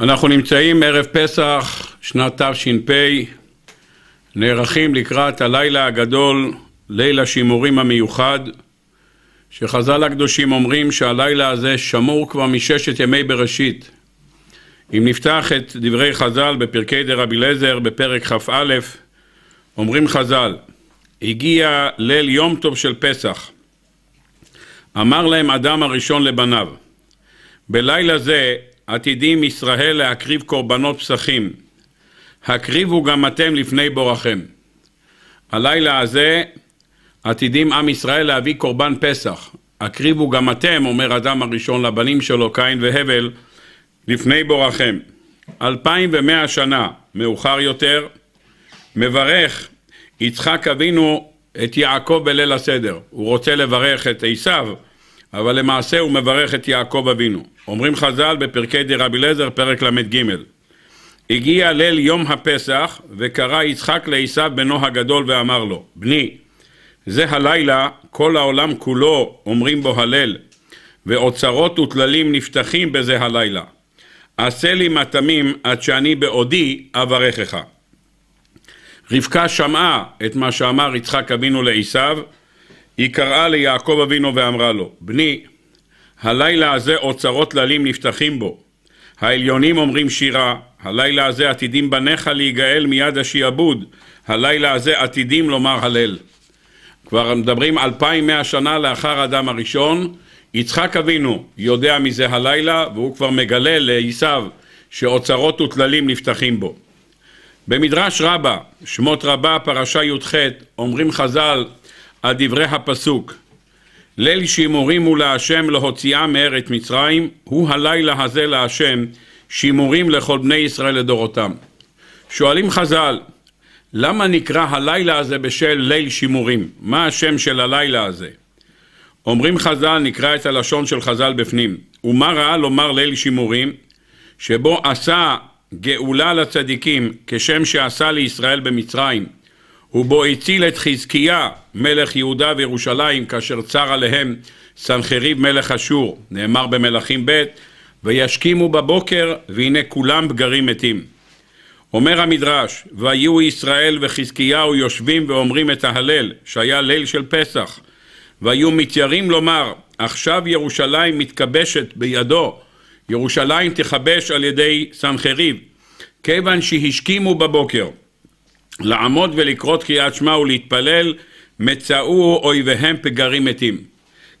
אנחנו נמצאים ערב פסח, שנת תש"פ, נערכים לקראת הלילה הגדול, ליל השימורים המיוחד, שחז"ל הקדושים אומרים שהלילה הזה שמור כבר מששת ימי בראשית. אם נפתח את דברי חז"ל בפרקי דרבי אליעזר, בפרק כ"א, אומרים חז"ל, הגיע ליל יום טוב של פסח. אמר להם אדם הראשון לבניו, בלילה זה עתידים ישראל להקריב קורבנות פסחים. הקריבו גם אתם לפני בורכם. הלילה הזה עתידים עם ישראל להביא קורבן פסח. הקריבו גם אתם, אומר אדם הראשון לבנים שלו, קין והבל, לפני בורכם. אלפיים ומאה שנה מאוחר יותר, מברך יצחק אבינו את יעקב בליל הסדר. הוא רוצה לברך את עשיו, אבל למעשה הוא מברך את יעקב אבינו. אומרים חז"ל בפרקי רבי אליעזר, פרק ל"ג: הגיע ליל יום הפסח, וקרא יצחק לעשו בנו הגדול ואמר לו, בני, זה הלילה, כל העולם כולו אומרים בו הלל, ואוצרות וטללים נפתחים בזה הלילה. עשה לי מטמים עד שאני בעודי אברכך. רבקה שמעה את מה שאמר יצחק אבינו לעשו, היא קראה ליעקב אבינו ואמרה לו, בני, הלילה הזה אוצרות טללים נפתחים בו. העליונים אומרים שירה, הלילה הזה עתידים בניך להיגאל מיד השעבוד, הלילה הזה עתידים לומר הלל. כבר מדברים מאה שנה לאחר האדם הראשון, יצחק אבינו יודע מזה הלילה והוא כבר מגלה לעשיו שאוצרות וטללים נפתחים בו. במדרש רבה, שמות רבה, פרשה י"ח, אומרים חז"ל על דברי הפסוק ליל שימורים ולהשם להוציאה מארץ מצרים, הוא הלילה הזה להשם, שימורים לכל בני ישראל לדורותם. שואלים חז"ל, למה נקרא הלילה הזה בשל ליל שימורים? מה השם של הלילה הזה? אומרים חז"ל, נקרא את הלשון של חז"ל בפנים. ומה ראה לומר ליל שימורים? שבו עשה גאולה לצדיקים כשם שעשה לישראל במצרים. ובו הציל את חזקיה מלך יהודה וירושלים כאשר צר עליהם סנחריב מלך אשור, נאמר במלכים ב' וישכימו בבוקר והנה כולם בגרים מתים. אומר המדרש, והיו ישראל וחזקיהו יושבים ואומרים את ההלל, שהיה ליל של פסח, והיו מתיירים לומר, עכשיו ירושלים מתכבשת בידו, ירושלים תכבש על ידי סנחריב, כיוון שהשכימו בבוקר. לעמוד ולקרות קריאת שמע ולהתפלל, מצאו אויביהם פגרים מתים.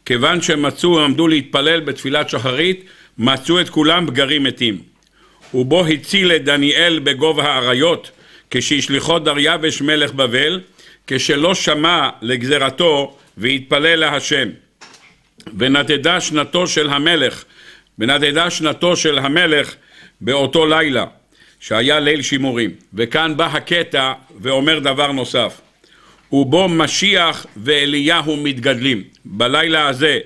כיוון שהם מצאו, עמדו להתפלל בתפילת שחרית, מצאו את כולם פגרים מתים. ובו הציל את דניאל בגובה האריות, כשהשליחו דריווש מלך בבל, כשלא שמע לגזרתו והתפלל להשם. ונדדה שנתו של המלך, ונדדה שנתו של המלך באותו לילה. שהיה ליל שימורים, וכאן בא הקטע ואומר דבר נוסף, ובו משיח ואליהו מתגדלים. בלילה הזה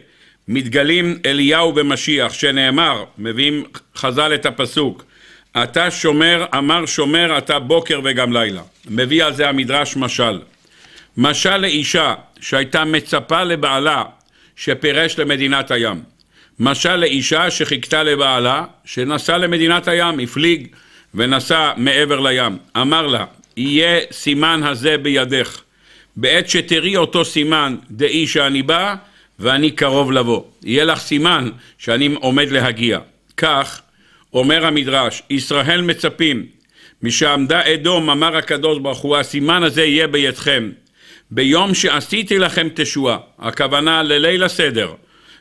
מתגלים אליהו ומשיח, שנאמר, מביאים חז"ל את הפסוק, אתה שומר, אמר שומר, אתה בוקר וגם לילה. מביא על זה המדרש משל. משל לאישה שהייתה מצפה לבעלה שפירש למדינת הים. משל לאישה שחיכתה לבעלה שנסע למדינת הים, הפליג. ונסע מעבר לים. אמר לה, יהיה סימן הזה בידך. בעת שתראי אותו סימן, דעי שאני בא ואני קרוב לבוא. יהיה לך סימן שאני עומד להגיע. כך אומר המדרש, ישראל מצפים, משעמדה אדום, אמר הקדוש ברוך הוא, הסימן הזה יהיה בידכם. ביום שעשיתי לכם תשועה, הכוונה לליל הסדר,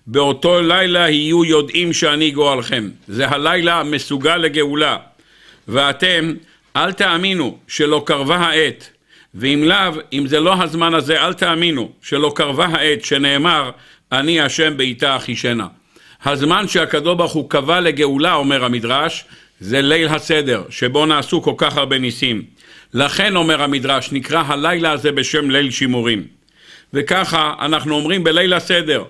באותו לילה יהיו יודעים שאני גואלכם. זה הלילה המסוגל לגאולה. ואתם אל תאמינו שלא קרבה העת, ואם לאו, אם זה לא הזמן הזה, אל תאמינו שלא קרבה העת שנאמר, אני השם בעיתה אחישנה. הזמן שהקדוש ברוך הוא קבע לגאולה, אומר המדרש, זה ליל הסדר, שבו נעשו כל כך הרבה ניסים. לכן, אומר המדרש, נקרא הלילה הזה בשם ליל שימורים. וככה אנחנו אומרים בליל הסדר,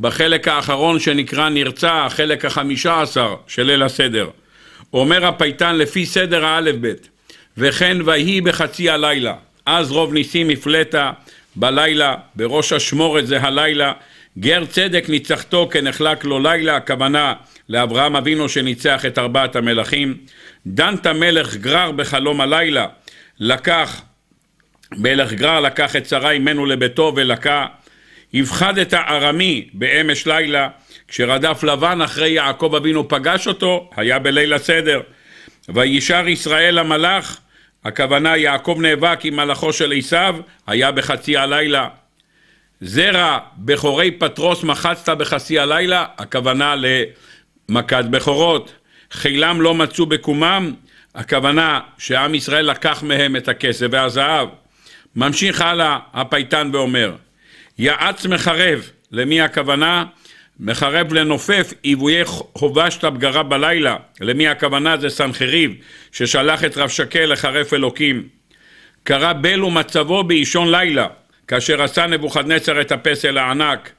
בחלק האחרון שנקרא נרצה, החלק החמישה עשר של ליל הסדר. אומר הפייטן לפי סדר האלף-בית, וכן ויהי בחצי הלילה, אז רוב ניסים הפלטה בלילה, בראש השמורת זה הלילה, גר צדק ניצחתו כנחלק לו לילה, הכוונה לאברהם אבינו שניצח את ארבעת המלכים. דנת מלך גרר בחלום הלילה, לקח, מלך גרר לקח את שרה ממנו לביתו ולקה. הפחדת ארמי באמש לילה, כשרדף לבן אחרי יעקב אבינו פגש אותו, היה בליל הסדר. וישר ישראל המלאך, הכוונה יעקב נאבק עם מלאכו של עשיו, היה בחצי הלילה. זרע בכורי פטרוס מחצת בחצי הלילה, הכוונה למכת בכורות. חילם לא מצאו בקומם, הכוונה שעם ישראל לקח מהם את הכסף והזהב. ממשיך הלאה הפייטן ואומר, יעץ מחרב, למי הכוונה? מחרב לנופף עיוויי חובשת בגרה בלילה, למי הכוונה זה סנחריב, ששלח את רב שקל לחרף אלוקים. קרא בל ומצבו באישון לילה, כאשר עשה נבוכדנצר את הפסל הענק.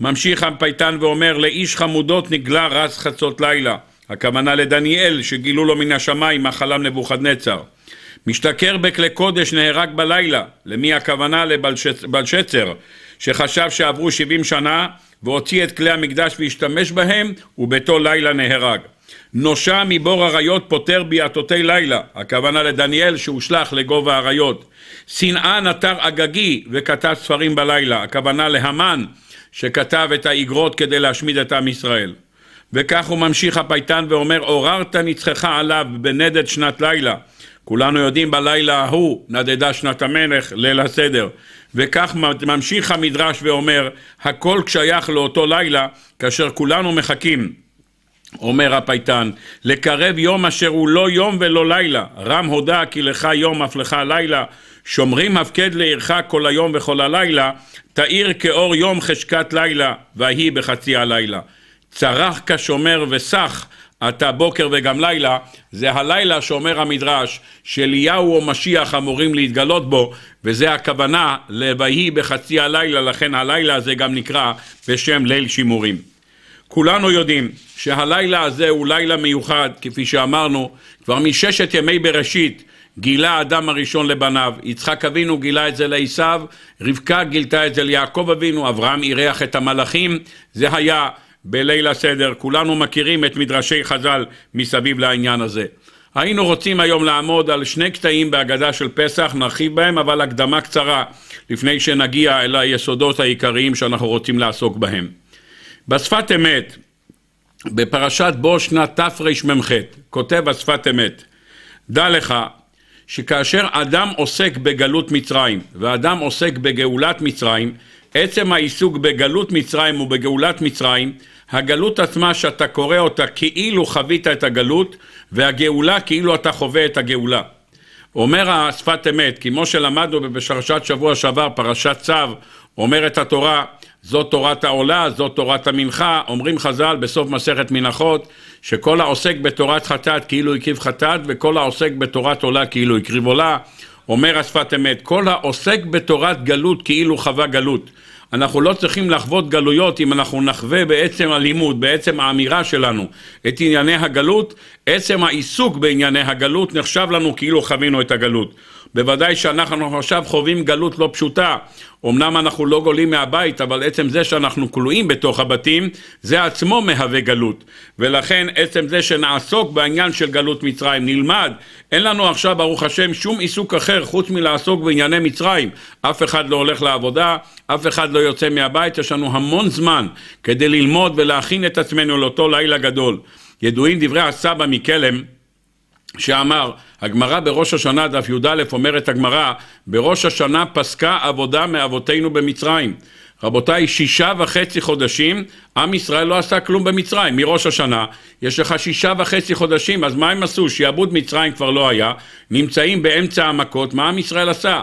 ממשיך הפייטן ואומר, לאיש חמודות נגלה רז חצות לילה. הכוונה לדניאל, שגילו לו מן השמיים מה חלם נבוכדנצר. משתכר בכלי קודש נהרג בלילה, למי הכוונה לבלשצר, שחשב שעברו שבעים שנה והוציא את כלי המקדש והשתמש בהם, וביתו לילה נהרג. נושע מבור אריות פוטר ביעטותי לילה, הכוונה לדניאל שהושלך לגובה אריות. שנאה נטר אגגי וכתב ספרים בלילה, הכוונה להמן שכתב את האיגרות כדי להשמיד את עם ישראל. וכך הוא ממשיך הפייטן ואומר, עוררת נצחך עליו בנדד שנת לילה. כולנו יודעים בלילה ההוא נדדה שנת המלך, ליל הסדר. וכך ממשיך המדרש ואומר, הכל שייך לאותו לילה, כאשר כולנו מחכים. אומר הפייטן, לקרב יום אשר הוא לא יום ולא לילה, רם הודה כי לך יום אף לך לילה, שומרים הפקד לעירך כל היום וכל הלילה, תאיר כאור יום חשקת לילה, והיא בחצי הלילה. צרח כשומר וסח, אתה בוקר וגם לילה, זה הלילה שאומר המדרש, שאליהו או משיח אמורים להתגלות בו, וזה הכוונה ל"ויהי בחצי הלילה", לכן הלילה הזה גם נקרא בשם ליל שימורים. כולנו יודעים שהלילה הזה הוא לילה מיוחד, כפי שאמרנו, כבר מששת ימי בראשית גילה האדם הראשון לבניו, יצחק אבינו גילה את זה לעשו, רבקה גילתה את זה ליעקב אבינו, אברהם אירח את המלאכים, זה היה בליל הסדר, כולנו מכירים את מדרשי חז"ל מסביב לעניין הזה. היינו רוצים היום לעמוד על שני קטעים בהגדה של פסח, נרחיב בהם, אבל הקדמה קצרה לפני שנגיע אל היסודות העיקריים שאנחנו רוצים לעסוק בהם. בשפת אמת, בפרשת בו שנת תרמ"ח, כותב השפת אמת, דע לך שכאשר אדם עוסק בגלות מצרים ואדם עוסק בגאולת מצרים, עצם העיסוק בגלות מצרים ובגאולת מצרים הגלות עצמה שאתה קורא אותה כאילו חווית את הגלות, והגאולה כאילו אתה חווה את הגאולה. אומר השפת אמת, כמו שלמדנו בשרשת שבוע שעבר, פרשת צו, אומרת התורה, זאת תורת העולה, זאת תורת המנחה, אומרים חז"ל בסוף מסכת מנחות, שכל העוסק בתורת חטאת כאילו הקריב חטאת, וכל העוסק בתורת עולה כאילו הקריב עולה. אומר השפת אמת, כל העוסק בתורת גלות כאילו חווה גלות. אנחנו לא צריכים לחוות גלויות אם אנחנו נחווה בעצם הלימוד, בעצם האמירה שלנו את ענייני הגלות, עצם העיסוק בענייני הגלות נחשב לנו כאילו חווינו את הגלות. בוודאי שאנחנו עכשיו חווים גלות לא פשוטה. אמנם אנחנו לא גולים מהבית, אבל עצם זה שאנחנו כלואים בתוך הבתים, זה עצמו מהווה גלות. ולכן עצם זה שנעסוק בעניין של גלות מצרים, נלמד. אין לנו עכשיו, ברוך השם, שום עיסוק אחר חוץ מלעסוק בענייני מצרים. אף אחד לא הולך לעבודה, אף אחד לא יוצא מהבית, יש לנו המון זמן כדי ללמוד ולהכין את עצמנו לאותו לילה גדול. ידועים דברי הסבא מקלם, שאמר, הגמרא בראש השנה, דף י"א, אומרת הגמרא, בראש השנה פסקה עבודה מאבותינו במצרים. רבותיי, שישה וחצי חודשים, עם ישראל לא עשה כלום במצרים, מראש השנה. יש לך שישה וחצי חודשים, אז מה הם עשו? שיעבוד מצרים כבר לא היה, נמצאים באמצע המכות, מה עם ישראל עשה?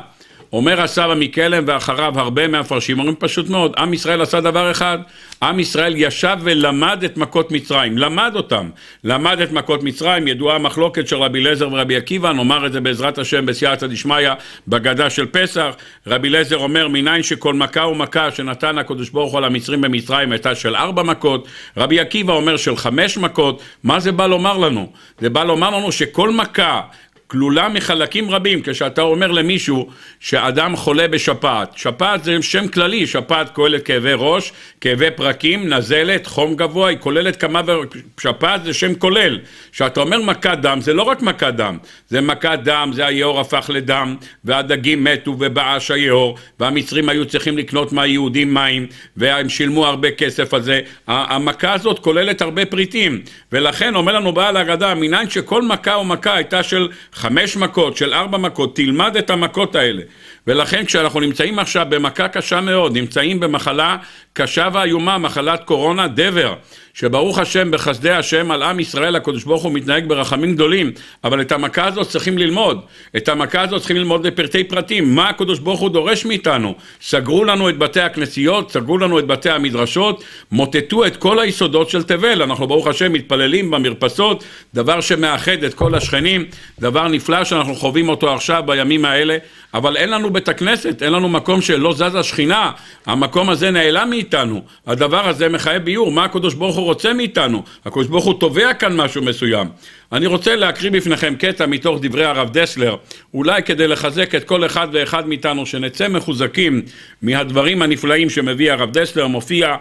אומר הסבא מקלם ואחריו הרבה מהפרשים אומרים פשוט מאוד, עם ישראל עשה דבר אחד, עם ישראל ישב ולמד את מכות מצרים, למד אותם, למד את מכות מצרים, ידועה המחלוקת של רבי אליעזר ורבי עקיבא, נאמר את זה בעזרת השם בסייעתא דשמיא, בגדה של פסח, רבי אליעזר אומר מניין שכל מכה ומכה שנתן הקדוש ברוך הוא למצרים במצרים הייתה של ארבע מכות, רבי עקיבא אומר של חמש מכות, מה זה בא לומר לנו? זה בא לומר לנו שכל מכה כלולה מחלקים רבים. כשאתה אומר למישהו שאדם חולה בשפעת, שפעת זה שם כללי, שפעת כוללת כאבי ראש, כאבי פרקים, נזלת, חום גבוה, היא כוללת כמה ו... שפעת זה שם כולל. כשאתה אומר מכת דם, זה לא רק מכת דם, זה מכת דם, זה היאור הפך לדם, והדגים מתו ובאש היאור, והמצרים היו צריכים לקנות מהיהודים מים, והם שילמו הרבה כסף על זה. המכה הזאת כוללת הרבה פריטים, ולכן אומר לנו בעל ההגדה, מנין שכל מכה ומכה הייתה של חמש מכות, של ארבע מכות, תלמד את המכות האלה. ולכן כשאנחנו נמצאים עכשיו במכה קשה מאוד, נמצאים במחלה קשה ואיומה, מחלת קורונה, דבר. שברוך השם, בחסדי השם, על עם ישראל, הקדוש ברוך הוא מתנהג ברחמים גדולים, אבל את המכה הזאת צריכים ללמוד. את המכה הזאת צריכים ללמוד לפרטי פרטים. מה הקדוש ברוך הוא דורש מאיתנו? סגרו לנו את בתי הכנסיות, סגרו לנו את בתי המדרשות, מוטטו את כל היסודות של תבל. אנחנו ברוך השם מתפללים במרפסות, דבר שמאחד את כל השכנים, דבר נפלא שאנחנו חווים אותו עכשיו בימים האלה, אבל אין לנו בית הכנסת, אין לנו מקום שלא זזה שכינה, המקום הזה נעלם מאיתנו. הדבר הזה מחייב ביור, מה הקדוש ברוך הוא ברוך רוצה מאיתנו, הקדוש ברוך הוא תובע כאן משהו מסוים. אני רוצה להקריא בפניכם קטע מתוך דברי הרב דסלר, אולי כדי לחזק את כל אחד ואחד מאיתנו שנצא מחוזקים מהדברים הנפלאים שמביא הרב דסלר, מופיע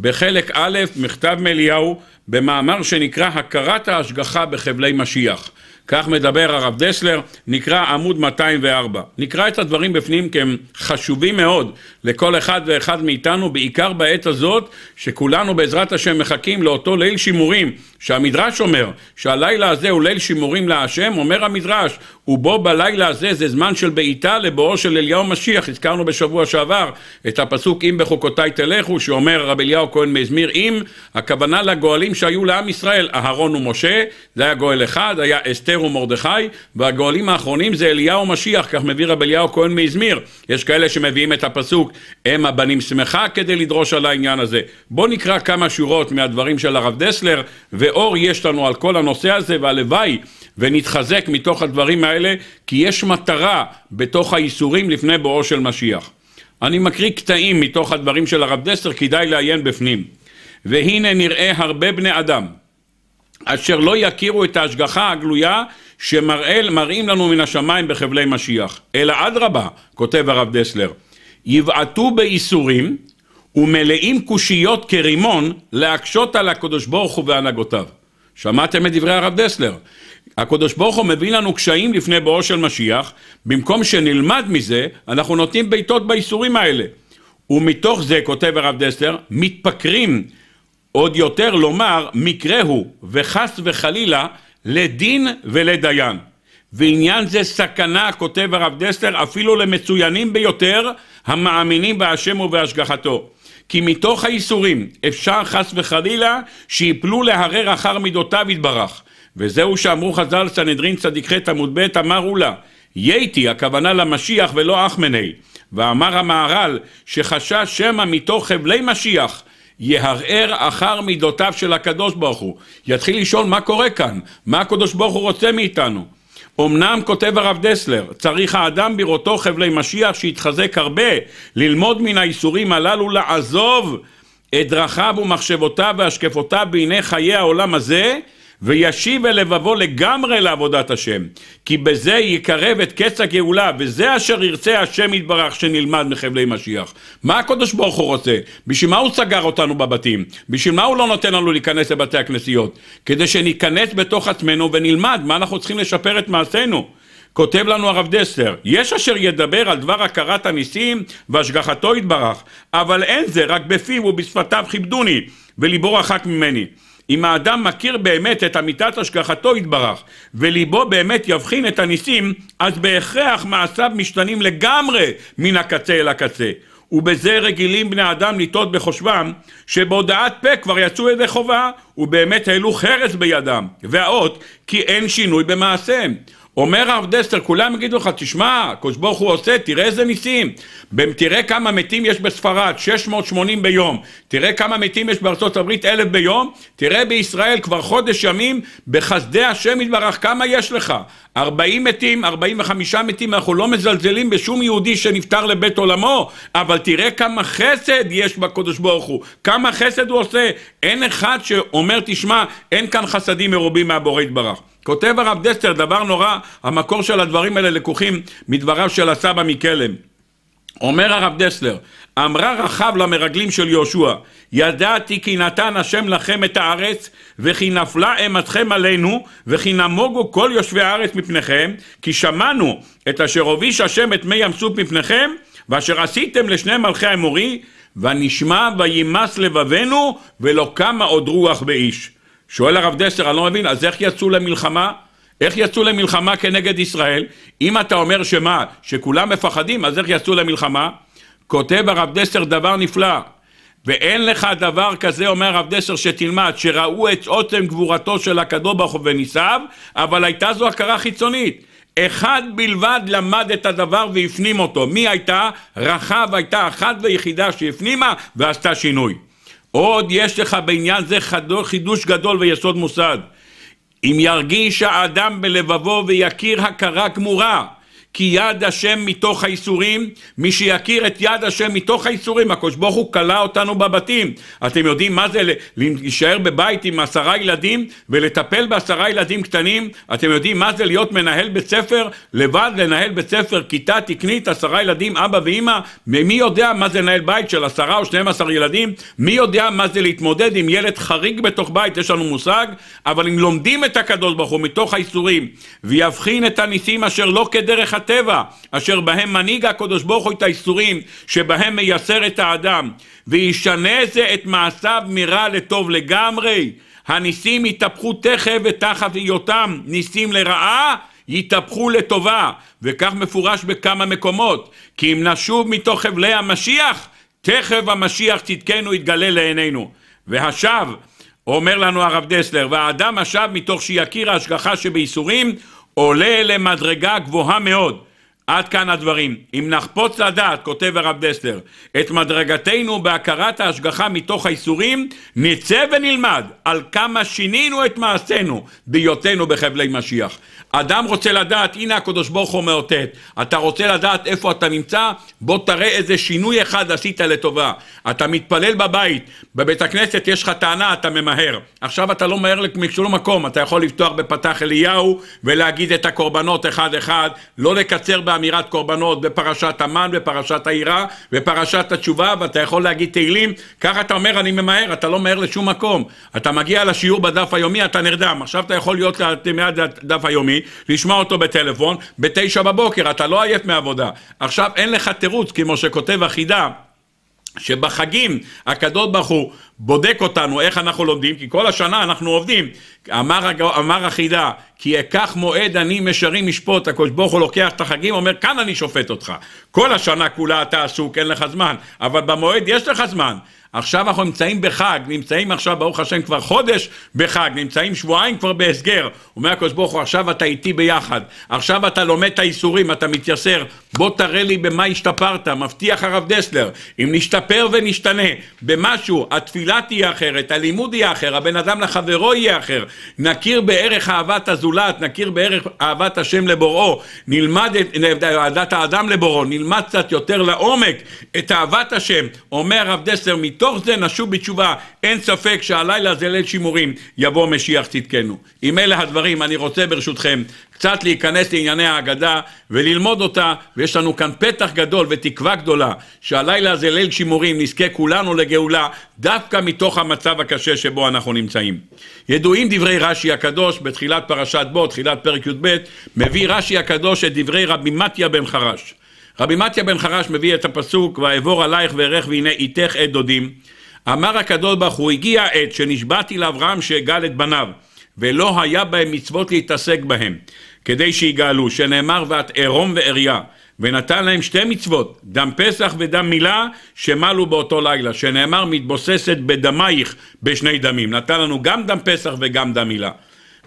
בחלק א', מכתב מאליהו, במאמר שנקרא הכרת ההשגחה בחבלי משיח. כך מדבר הרב דסלר, נקרא עמוד 204. נקרא את הדברים בפנים כי הם חשובים מאוד לכל אחד ואחד מאיתנו, בעיקר בעת הזאת, שכולנו בעזרת השם מחכים לאותו ליל שימורים, שהמדרש אומר, שהלילה הזה הוא ליל שימורים להשם, אומר המדרש, ובו בלילה הזה זה זמן של בעיטה לבואו של אליהו משיח, הזכרנו בשבוע שעבר את הפסוק אם בחוקותיי תלכו, שאומר רב אליהו כהן מזמיר, אם, הכוונה לגואלים שהיו לעם ישראל, אהרון ומשה, זה היה גואל אחד, היה אסתר ומרדכי, והגואלים האחרונים זה אליהו משיח, כך מביא רב אליהו כהן מזמיר, יש כאלה שמביאים את הפסוק הפסוק, הם הבנים שמחה כדי לדרוש על העניין הזה. בואו נקרא כמה שורות מהדברים של הרב דסלר, ואור יש לנו על כל הנושא הזה, והלוואי ונתחזק מתוך הדברים האלה, כי יש מטרה בתוך האיסורים לפני בואו של משיח. אני מקריא קטעים מתוך הדברים של הרב דסלר, כדאי לעיין בפנים. והנה נראה הרבה בני אדם, אשר לא יכירו את ההשגחה הגלויה שמראים לנו מן השמיים בחבלי משיח, אלא אדרבה, כותב הרב דסלר, יבעטו בייסורים ומלאים קושיות כרימון להקשות על הקדוש ברוך הוא והנהגותיו. שמעתם את דברי הרב דסלר? הקדוש ברוך הוא מביא לנו קשיים לפני בואו של משיח, במקום שנלמד מזה, אנחנו נותנים בעיטות בייסורים האלה. ומתוך זה, כותב הרב דסלר, מתפקרים עוד יותר לומר מקרה הוא, וחס וחלילה, לדין ולדיין. ועניין זה סכנה, כותב הרב דסלר, אפילו למצוינים ביותר המאמינים בהשם ובהשגחתו. כי מתוך האיסורים אפשר חס וחלילה שיפלו להרר אחר מידותיו יתברך. וזהו שאמרו חז"ל סנהדרין צדיק ח עמוד ב אמרו לה ייתי הכוונה למשיח ולא אחמני ואמר המהר"ל שחשש שמא מתוך חבלי משיח יהרהר אחר מידותיו של הקדוש ברוך הוא יתחיל לשאול מה קורה כאן מה הקדוש ברוך הוא רוצה מאיתנו אמנם כותב הרב דסלר, צריך האדם בראותו חבלי משיח שיתחזק הרבה, ללמוד מן האיסורים הללו לעזוב את דרכיו ומחשבותיו והשקפותיו בעיני חיי העולם הזה וישיב אל לבבו לגמרי לעבודת השם, כי בזה יקרב את קץ הגאולה, וזה אשר ירצה השם יתברך שנלמד מחבלי משיח. מה הקדוש ברוך הוא רוצה? בשביל מה הוא סגר אותנו בבתים? בשביל מה הוא לא נותן לנו להיכנס לבתי הכנסיות? כדי שניכנס בתוך עצמנו ונלמד מה אנחנו צריכים לשפר את מעשינו. כותב לנו הרב דסלר, יש אשר ידבר על דבר הכרת הניסים והשגחתו יתברך, אבל אין זה, רק בפיו ובשפתיו כיבדוני, וליבו רחק ממני. אם האדם מכיר באמת את אמיתת השגחתו יתברך, וליבו באמת יבחין את הניסים, אז בהכרח מעשיו משתנים לגמרי מן הקצה אל הקצה. ובזה רגילים בני אדם לטעות בחושבם, שבהודעת פה כבר יצאו ידי חובה, ובאמת העלו חרס בידם, והאות כי אין שינוי במעשיהם. אומר הרב דסטר, כולם יגידו לך, תשמע, הקדוש ברוך הוא עושה, תראה איזה ניסים. תראה כמה מתים יש בספרד, 680 ביום. תראה כמה מתים יש בארצות הברית, אלף ביום. תראה בישראל כבר חודש ימים, בחסדי השם יתברך, כמה יש לך? 40 מתים, 45 מתים, אנחנו לא מזלזלים בשום יהודי שנפטר לבית עולמו, אבל תראה כמה חסד יש בקדוש ברוך הוא, כמה חסד הוא עושה. אין אחד שאומר, תשמע, אין כאן חסדים מרובים מהבורא יתברך. כותב הרב דסטר, דבר נורא, המקור של הדברים האלה לקוחים מדבריו של הסבא מקלם. אומר הרב דסלר, אמרה רחב למרגלים של יהושע, ידעתי כי נתן השם לכם את הארץ, וכי נפלה אימתכם עלינו, וכי נמוגו כל יושבי הארץ מפניכם, כי שמענו את אשר הוביש השם את מי ים סוף מפניכם, ואשר עשיתם לשני מלכי האמורי, ונשמע וימס לבבנו, ולא קמה עוד רוח באיש. שואל הרב דסלר, אני לא מבין, אז איך יצאו למלחמה? איך יצאו למלחמה כנגד ישראל? אם אתה אומר שמה, שכולם מפחדים, אז איך יצאו למלחמה? כותב הרב דסלר דבר נפלא, ואין לך דבר כזה, אומר הרב דסלר, שתלמד, שראו את עוצם גבורתו של הקדוש ברוך הוא וניסיו, אבל הייתה זו הכרה חיצונית. אחד בלבד למד את הדבר והפנים אותו. מי הייתה? רחב הייתה אחת ויחידה שהפנימה ועשתה שינוי. עוד יש לך בעניין זה חידוש גדול ויסוד מוסד. אם ירגיש האדם בלבבו ויכיר הכרה גמורה כי יד השם מתוך הייסורים, מי שיכיר את יד השם מתוך הייסורים, הקדוש ברוך הוא כלא אותנו בבתים. אתם יודעים מה זה להישאר בבית עם עשרה ילדים ולטפל בעשרה ילדים קטנים? אתם יודעים מה זה להיות מנהל בית ספר, לבד לנהל בית ספר, כיתה תקנית, עשרה ילדים, אבא ואימא? מי יודע מה זה לנהל בית של עשרה או שנים עשר ילדים? מי יודע מה זה להתמודד עם ילד חריג בתוך בית? יש לנו מושג, אבל אם לומדים את הקדוש ברוך הוא מתוך הייסורים, ויבחין את הניסים אשר לא כדרך הטבע, אשר בהם מנהיג הקדוש ברוך הוא את האיסורים שבהם מייסר את האדם, וישנה זה את מעשיו מרע לטוב לגמרי. הניסים יתהפכו תכף ותחת היותם ניסים לרעה, יתהפכו לטובה, וכך מפורש בכמה מקומות, כי אם נשוב מתוך חבלי המשיח, תכף המשיח צדקנו יתגלה לעינינו. והשב, אומר לנו הרב דסלר, והאדם השב מתוך שיכיר ההשגחה שבייסורים, עולה למדרגה גבוהה מאוד. עד כאן הדברים. אם נחפוץ לדעת, כותב הרב דסלר, את מדרגתנו בהכרת ההשגחה מתוך האיסורים, נצא ונלמד על כמה שינינו את מעשינו בהיותנו בחבלי משיח. אדם רוצה לדעת, הנה הקדוש ברוך הוא מאותת. אתה רוצה לדעת איפה אתה נמצא? בוא תראה איזה שינוי אחד עשית לטובה. אתה מתפלל בבית, בבית הכנסת יש לך טענה, אתה ממהר. עכשיו אתה לא ממהר משום מקום, אתה יכול לפתוח בפתח אליהו ולהגיד את הקורבנות אחד-אחד, לא לקצר בה באמירת קורבנות, בפרשת המן, בפרשת העירה, בפרשת התשובה, ואתה יכול להגיד תהילים, ככה אתה אומר אני ממהר, אתה לא ממהר לשום מקום. אתה מגיע לשיעור בדף היומי, אתה נרדם. עכשיו אתה יכול להיות מיד לדף היומי, לשמוע אותו בטלפון, בתשע בבוקר, אתה לא עייף מעבודה. עכשיו אין לך תירוץ, כמו שכותב החידה. שבחגים הקדוש ברוך הוא בודק אותנו איך אנחנו לומדים, כי כל השנה אנחנו עובדים. אמר, אמר החידה, כי אקח מועד אני משרים משפוט, הקדוש ברוך הוא לוקח את החגים, אומר כאן אני שופט אותך. כל השנה כולה אתה עסוק, אין לך זמן, אבל במועד יש לך זמן. עכשיו אנחנו נמצאים בחג, נמצאים עכשיו ברוך השם כבר חודש בחג, נמצאים שבועיים כבר בהסגר. אומר הקדוש ברוך הוא עכשיו אתה איתי ביחד, עכשיו אתה לומד את האיסורים, אתה מתייסר בוא תראה לי במה השתפרת, מבטיח הרב דסלר, אם נשתפר ונשתנה במשהו, התפילה תהיה אחרת, הלימוד יהיה אחר, הבן אדם לחברו יהיה אחר, נכיר בערך אהבת הזולת, נכיר בערך אהבת השם לבוראו, נלמד את אהבת האדם לבוראו, נלמד קצת יותר לעומק את אהבת השם, אומר הרב דסלר, מתוך זה נשוב בתשובה, אין ספק שהלילה זה ליל שימורים, יבוא משיח צדקנו. עם אלה הדברים, אני רוצה ברשותכם קצת להיכנס לענייני ההגדה וללמוד אותה, ויש לנו כאן פתח גדול ותקווה גדולה, שהלילה הזה ליל שימורים, נזכה כולנו לגאולה, דווקא מתוך המצב הקשה שבו אנחנו נמצאים. ידועים דברי רש"י הקדוש בתחילת פרשת בו, תחילת פרק י"ב, מביא רש"י הקדוש את דברי רבי מתיה בן חרש. רבי מתיה בן חרש מביא את הפסוק, ואעבור עלייך וארך והנה איתך את דודים. אמר הקדוש ברוך הוא, הגיע העת שנשבעתי לאברהם שאגל את בניו, ולא היה בהם מצוות להתעסק בהם. כדי שיגאלו, שנאמר ואת ערום ועריה, ונתן להם שתי מצוות, דם פסח ודם מילה, שמלו באותו לילה, שנאמר מתבוססת בדמייך בשני דמים. נתן לנו גם דם פסח וגם דם מילה.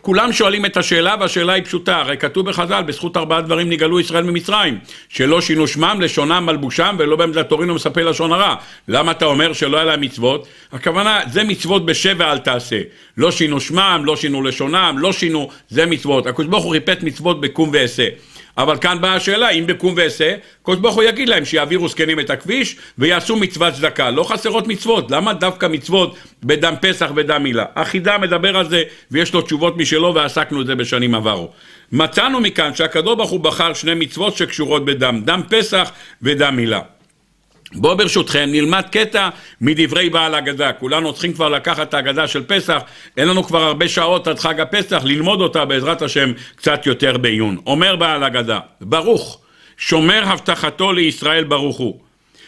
כולם שואלים את השאלה, והשאלה היא פשוטה, הרי כתוב בחז"ל, בזכות ארבעה דברים נגאלו ישראל ממצרים, שלא שינו שמם, לשונם, מלבושם, ולא בעמדת הורים ומספר לא לשון הרע. למה אתה אומר שלא היה להם מצוות? הכוונה, זה מצוות בשב ואל תעשה. לא שינו שמם, לא שינו לשונם, לא שינו, זה מצוות. הקדוש ברוך הוא ריפט מצוות בקום ועשה. אבל כאן באה השאלה, אם בקום ועשה, הקדוש ברוך הוא יגיד להם שיעבירו זקנים את הכביש ויעשו מצוות צדקה. לא חסרות מצוות, למה דווקא מצוות בדם פסח ודם מילה? החידה מדבר על זה ויש לו תשובות משלו ועסקנו את זה בשנים עברו. מצאנו מכאן שהקדוש ברוך הוא בחר שני מצוות שקשורות בדם, דם פסח ודם מילה. בואו ברשותכם נלמד קטע מדברי בעל הגדה. כולנו צריכים כבר לקחת את ההגדה של פסח, אין לנו כבר הרבה שעות עד חג הפסח, ללמוד אותה בעזרת השם קצת יותר בעיון. אומר בעל הגדה, ברוך שומר הבטחתו לישראל ברוך הוא.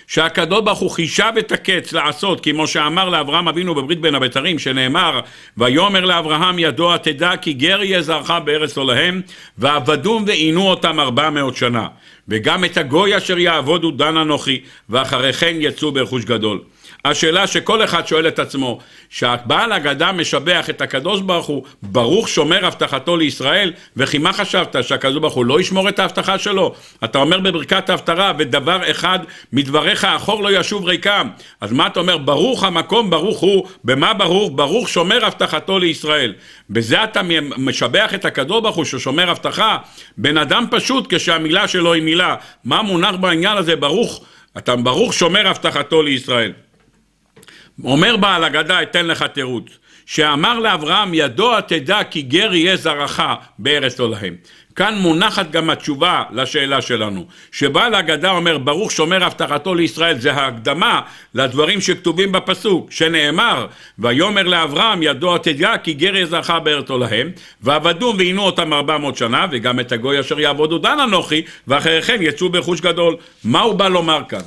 שהקדוש ברוך הוא חישב את הקץ לעשות, כמו שאמר לאברהם אבינו בברית בין הבתרים, שנאמר, ויאמר לאברהם ידוע תדע כי גר יהיה זרעך בארץ לא להם, ועבדום ועינו אותם ארבע מאות שנה. וגם את הגוי אשר יעבודו דן אנוכי, ואחרי כן יצאו ברכוש גדול. השאלה שכל אחד שואל את עצמו, שהבעל הגדה משבח את הקדוש ברוך הוא, ברוך שומר הבטחתו לישראל, וכי מה חשבת, שהקדוש ברוך הוא לא ישמור את ההבטחה שלו? אתה אומר בברכת ההפטרה, ודבר אחד מדבריך אחור לא ישוב ריקם. אז מה אתה אומר, ברוך המקום, ברוך הוא, במה ברוך? ברוך שומר הבטחתו לישראל. בזה אתה משבח את הקדוש ברוך הוא ששומר הבטחה? בן אדם פשוט כשהמילה שלו היא מילה. מה מונח בעניין הזה, ברוך? אתה ברוך שומר הבטחתו לישראל. אומר בעל הגדה, אתן לך תירוץ, שאמר לאברהם, ידוע תדע כי גר יהיה זרעך בארץ לא להם. כאן מונחת גם התשובה לשאלה שלנו, שבעל הגדה אומר, ברוך שומר הבטחתו לישראל, זה ההקדמה לדברים שכתובים בפסוק, שנאמר, ויאמר לאברהם, ידוע תדע כי גר יהיה זרעך בארץ לא להם, ועבדו ועינו אותם ארבע מאות שנה, וגם את הגוי אשר יעבודו דן אנוכי, ואחריכם יצאו ברכוש גדול. מה הוא בא לומר כאן?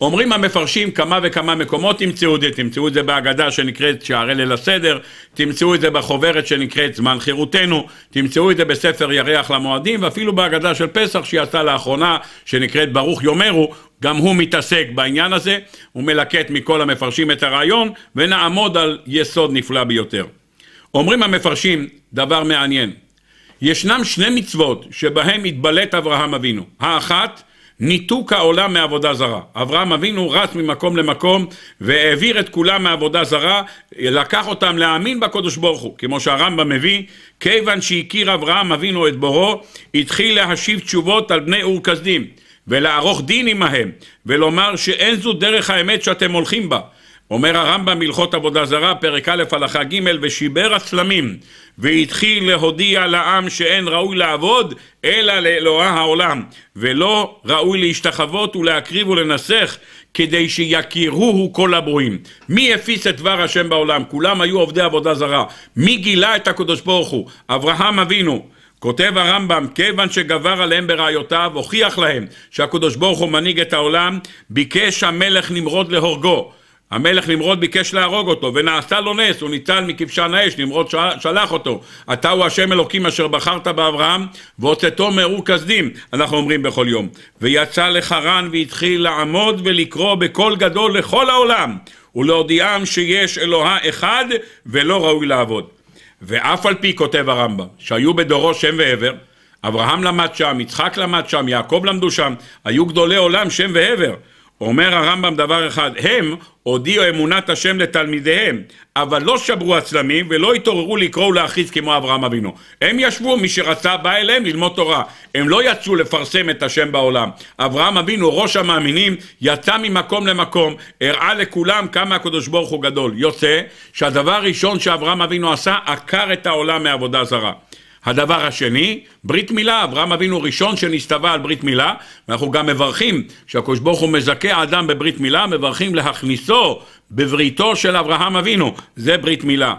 אומרים המפרשים כמה וכמה מקומות תמצאו את זה, תמצאו את זה בהגדה שנקראת שערי ליל הסדר, תמצאו את זה בחוברת שנקראת זמן חירותנו, תמצאו את זה בספר ירח למועדים, ואפילו בהגדה של פסח שהיא עשתה לאחרונה, שנקראת ברוך יאמרו, גם הוא מתעסק בעניין הזה, הוא מלקט מכל המפרשים את הרעיון, ונעמוד על יסוד נפלא ביותר. אומרים המפרשים דבר מעניין, ישנם שני מצוות שבהם התבלט אברהם אבינו, האחת ניתוק העולם מעבודה זרה. אברהם אבינו רץ ממקום למקום והעביר את כולם מעבודה זרה, לקח אותם להאמין בקדוש ברוך הוא, כמו שהרמב"ם מביא, כיוון שהכיר אברהם אבינו את בוראו, התחיל להשיב תשובות על בני אור כסדים, ולערוך דין עמהם, ולומר שאין זו דרך האמת שאתם הולכים בה. אומר הרמב"ם הלכות עבודה זרה, פרק א' הלכה ג', ושיבר הצלמים, והתחיל להודיע לעם שאין ראוי לעבוד, אלא לאלוהה העולם, ולא ראוי להשתחוות ולהקריב ולנסח, כדי שיכירוהו כל הברואים. מי הפיץ את דבר השם בעולם? כולם היו עובדי עבודה זרה. מי גילה את הקדוש ברוך הוא? אברהם אבינו. כותב הרמב"ם, כיוון שגבר עליהם ברעיותיו, הוכיח להם שהקדוש ברוך הוא מנהיג את העולם, ביקש המלך נמרוד להורגו. המלך נמרוד ביקש להרוג אותו, ונעשה לו נס, הוא ניצל מכבשן האש, נמרוד שלח אותו. אתה הוא השם אלוקים אשר בחרת באברהם, והוצאתו מאור כסדים, אנחנו אומרים בכל יום. ויצא לחרן והתחיל לעמוד ולקרוא בקול גדול לכל העולם, ולהודיעם שיש אלוהה אחד ולא ראוי לעבוד. ואף על פי, כותב הרמב"ם, שהיו בדורו שם ועבר, אברהם למד שם, יצחק למד שם, יעקב למדו שם, היו גדולי עולם שם ועבר. אומר הרמב"ם דבר אחד, הם הודיעו אמונת השם לתלמידיהם, אבל לא שברו הצלמים ולא התעוררו לקרוא ולהכריז כמו אברהם אבינו. הם ישבו, מי שרצה בא אליהם ללמוד תורה. הם לא יצאו לפרסם את השם בעולם. אברהם אבינו, ראש המאמינים, יצא ממקום למקום, הראה לכולם כמה הקדוש ברוך הוא גדול. יוצא שהדבר הראשון שאברהם אבינו עשה, עקר את העולם מעבודה זרה. הדבר השני, ברית מילה, אברהם אבינו ראשון שנסתווה על ברית מילה, ואנחנו גם מברכים, כשהקדוש ברוך הוא מזכה אדם בברית מילה, מברכים להכניסו בבריתו של אברהם אבינו, זה ברית מילה.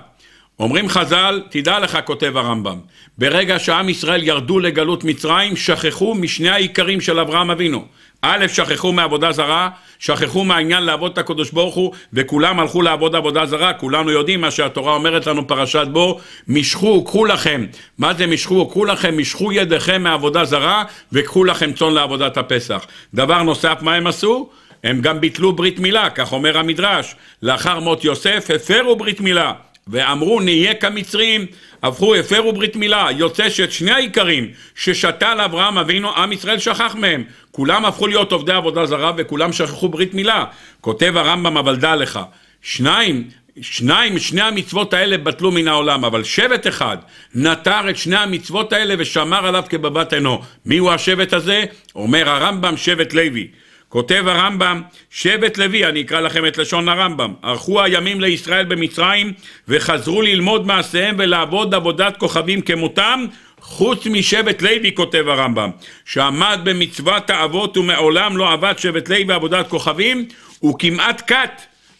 אומרים חז"ל, תדע לך, כותב הרמב"ם, ברגע שעם ישראל ירדו לגלות מצרים, שכחו משני העיקרים של אברהם אבינו, א', שכחו מעבודה זרה, שכחו מהעניין לעבוד את הקדוש ברוך הוא, וכולם הלכו לעבוד עבודה זרה, כולנו יודעים מה שהתורה אומרת לנו פרשת בו, משכו, קחו לכם, מה זה משכו, קחו לכם, משכו ידיכם מעבודה זרה, וקחו לכם צאן לעבודת הפסח. דבר נוסף, מה הם עשו? הם גם ביטלו ברית מילה, כך אומר המדרש, לאחר מות יוסף הפרו ברית מילה. ואמרו נהיה כמצרים, הפכו, הפרו ברית מילה, יוצא שאת שני העיקרים ששתל אברהם אבינו, עם ישראל שכח מהם, כולם הפכו להיות עובדי עבודה זרה וכולם שכחו ברית מילה, כותב הרמב"ם אבל דע לך, שניים, שניים, שני המצוות האלה בטלו מן העולם, אבל שבט אחד נטר את שני המצוות האלה ושמר עליו כבבת עינו, מי הוא השבט הזה? אומר הרמב"ם שבט לוי כותב הרמב"ם, שבט לוי, אני אקרא לכם את לשון הרמב"ם, ערכו הימים לישראל במצרים וחזרו ללמוד מעשיהם ולעבוד עבודת כוכבים כמותם, חוץ משבט לוי, כותב הרמב"ם, שעמד במצוות האבות ומעולם לא עבד שבט לוי בעבודת כוכבים, וכמעט כת,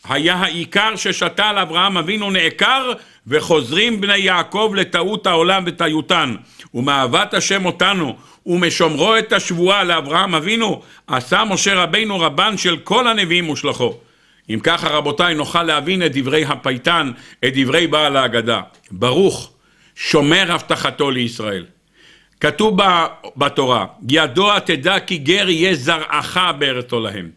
היה העיקר ששתל אברהם אבינו נעקר וחוזרים בני יעקב לטעות העולם וטעותן, ומאהבת השם אותנו, ומשומרו את השבועה לאברהם אבינו, עשה משה רבינו רבן של כל הנביאים ושלחו. אם ככה רבותיי נוכל להבין את דברי הפייטן, את דברי בעל ההגדה. ברוך שומר הבטחתו לישראל. כתוב בתורה, ידוע תדע כי גר יהיה זרעך בארצו להם.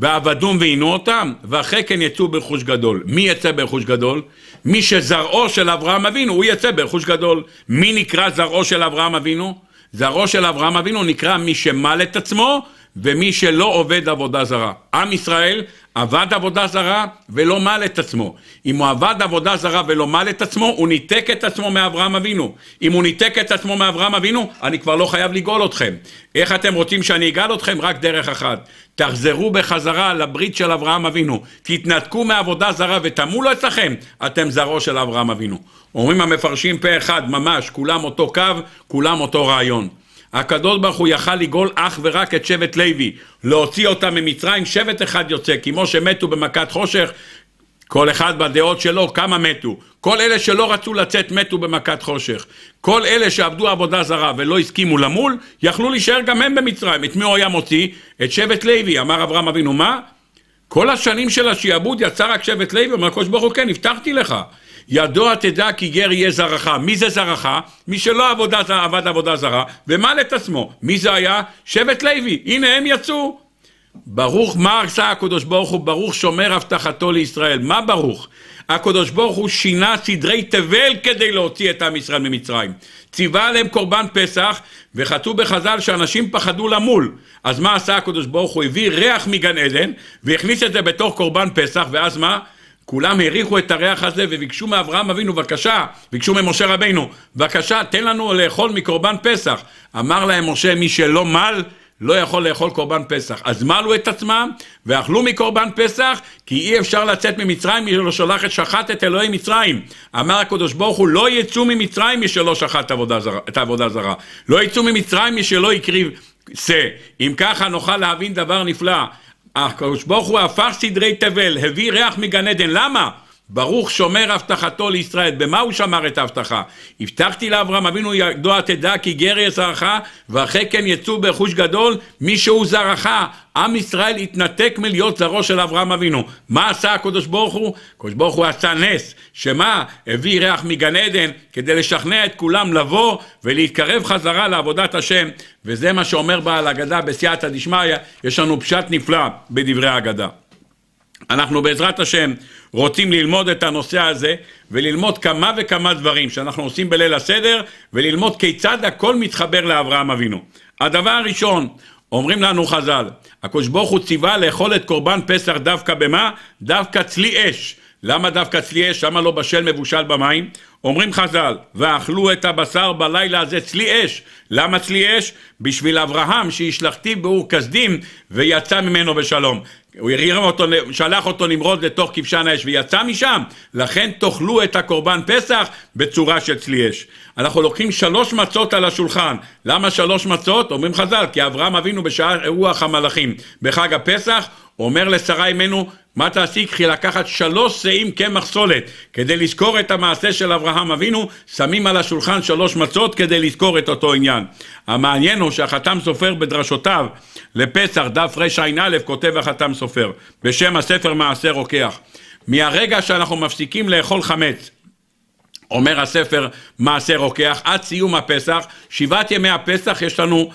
ועבדום ועינו אותם, ואחרי כן יצאו ברכוש גדול. מי יצא ברכוש גדול? מי שזרעו של אברהם אבינו, הוא יצא ברכוש גדול. מי נקרא זרעו של אברהם אבינו? זרעו של אברהם אבינו נקרא מי שמל את עצמו, ומי שלא עובד עבודה זרה. עם ישראל עבד עבודה זרה ולא מל את עצמו. אם הוא עבד עבודה זרה ולא מל את עצמו, הוא ניתק את עצמו מאברהם אבינו. אם הוא ניתק את עצמו מאברהם אבינו, אני כבר לא חייב לגאול אתכם. איך אתם רוצים שאני אגאל אתכם? רק דרך אחת. תחזרו בחזרה לברית של אברהם אבינו. תתנתקו מעבודה זרה ותמולו אצלכם, אתם זרעו של אברהם אבינו. אומרים המפרשים פה אחד, ממש, כולם אותו קו, כולם אותו רעיון. הקדוש ברוך הוא יכל לגאול אך ורק את שבט לוי, להוציא אותם ממצרים, שבט אחד יוצא, כמו שמתו במכת חושך, כל אחד בדעות שלו, כמה מתו. כל אלה שלא רצו לצאת מתו במכת חושך. כל אלה שעבדו עבודה זרה ולא הסכימו למול, יכלו להישאר גם הם במצרים. את מי הוא היה מוציא? את שבט לוי. אמר אברהם אבינו, מה? כל השנים של השיעבוד יצא רק שבט לוי, אמר הקדוש ברוך הוא, כן, הבטחתי לך. ידוע תדע כי גר יהיה זרעך. מי זה זרעך? מי שלא עבודה, עבד עבודה זרה, ומל את עצמו. מי זה היה? שבט לוי. הנה הם יצאו. ברוך, מה עשה הקדוש ברוך הוא? ברוך שומר הבטחתו לישראל. מה ברוך? הקדוש ברוך הוא שינה סדרי תבל כדי להוציא את עם ישראל ממצרים. ציווה עליהם קורבן פסח, וחטאו בחז"ל שאנשים פחדו למול. אז מה עשה הקדוש ברוך הוא? הביא ריח מגן עדן, והכניס את זה בתוך קורבן פסח, ואז מה? כולם העריכו את הריח הזה וביקשו מאברהם אבינו, בבקשה, ביקשו ממשה רבינו, בבקשה, תן לנו לאכול מקורבן פסח. אמר להם משה, מי שלא מל, לא יכול לאכול קורבן פסח. אז מלו את עצמם ואכלו מקורבן פסח, כי אי אפשר לצאת ממצרים מי שלא שלח את שחט את אלוהי מצרים. אמר הקדוש ברוך הוא, לא יצאו ממצרים מי שלא שחט את העבודה זרה. לא יצאו ממצרים מי שלא הקריב שא. אם ככה נוכל להבין דבר נפלא. הקדוש ברוך הוא הפך סדרי תבל, הביא ריח מגן עדן, למה? ברוך שומר הבטחתו לישראל. במה הוא שמר את ההבטחה? הבטחתי לאברהם אבינו ידוע תדע כי גר יהיה זרעך ואחרי כן יצאו ברכוש גדול מי שהוא זרעך. עם ישראל התנתק מלהיות זרעו של אברהם אבינו. מה עשה הקדוש ברוך הוא? הקדוש ברוך הוא עשה נס. שמה? הביא ריח מגן עדן כדי לשכנע את כולם לבוא ולהתקרב חזרה לעבודת השם. וזה מה שאומר בעל הגדה בסייעתא דשמיא, יש לנו פשט נפלא בדברי ההגדה. אנחנו בעזרת השם רוצים ללמוד את הנושא הזה וללמוד כמה וכמה דברים שאנחנו עושים בליל הסדר וללמוד כיצד הכל מתחבר לאברהם אבינו. הדבר הראשון, אומרים לנו חז"ל, הקדוש ברוך הוא ציווה לאכול את קורבן פסח דווקא במה? דווקא צלי אש. למה דווקא צליה, אש, שמה לא בשל מבושל במים? אומרים חז"ל, ואכלו את הבשר בלילה הזה צלי אש. למה צלי אש? בשביל אברהם שהשלכתי באור כסדים ויצא ממנו בשלום. הוא הריר אותו, שלח אותו נמרוד לתוך כבשן האש ויצא משם, לכן תאכלו את הקורבן פסח בצורה של צלי אש. אנחנו לוקחים שלוש מצות על השולחן. למה שלוש מצות? אומרים חז"ל, כי אברהם אבינו בשעה רוח המלאכים. בחג הפסח אומר לשרה אמנו, מה תעשי? קחי לקחת שלוש שאים קמח סולת. כדי לזכור את המעשה של אברהם אבינו, שמים על השולחן שלוש מצות כדי לזכור את אותו עניין. המעניין הוא שהחתם סופר בדרשותיו לפסח, דף רע"א, כותב החתם סופר, בשם הספר מעשה רוקח. מהרגע שאנחנו מפסיקים לאכול חמץ, אומר הספר מעשה רוקח, עד סיום הפסח, שבעת ימי הפסח יש לנו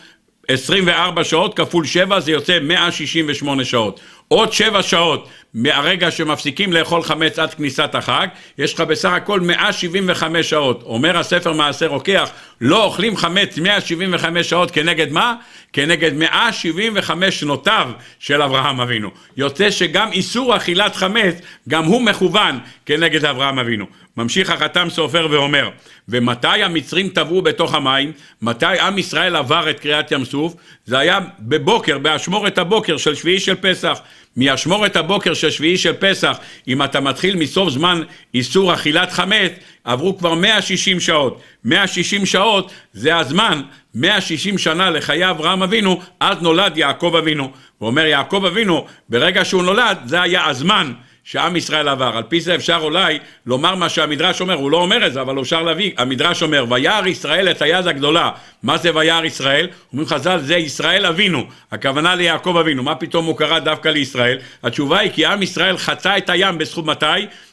24 שעות כפול 7 זה יוצא 168 שעות. עוד שבע שעות מהרגע שמפסיקים לאכול חמץ עד כניסת החג, יש לך בסך הכל 175 שעות. אומר הספר מעשה רוקח, לא אוכלים חמץ 175 שעות כנגד מה? כנגד 175 שנותיו של אברהם אבינו. יוצא שגם איסור אכילת חמץ, גם הוא מכוון כנגד אברהם אבינו. ממשיך החתם סופר ואומר, ומתי המצרים טבעו בתוך המים? מתי עם ישראל עבר את קריעת ים סוף? זה היה בבוקר, באשמורת הבוקר של שביעי של פסח. מאשמורת הבוקר של שביעי של פסח, אם אתה מתחיל מסוף זמן איסור אכילת חמץ, עברו כבר 160 שעות. 160 שעות זה הזמן, 160 שנה לחיי אברהם אבינו, אז נולד יעקב אבינו. הוא אומר יעקב אבינו, ברגע שהוא נולד, זה היה הזמן. שעם ישראל עבר. על פי זה אפשר אולי לומר מה שהמדרש אומר, הוא לא אומר את זה, אבל אפשר להביא, המדרש אומר, וירא ישראל את היד הגדולה. מה זה וירא ישראל? אומרים חז"ל, זה ישראל אבינו, הכוונה ליעקב אבינו, מה פתאום הוא קרא דווקא לישראל? התשובה היא כי עם ישראל חצה את הים בסכום מתי?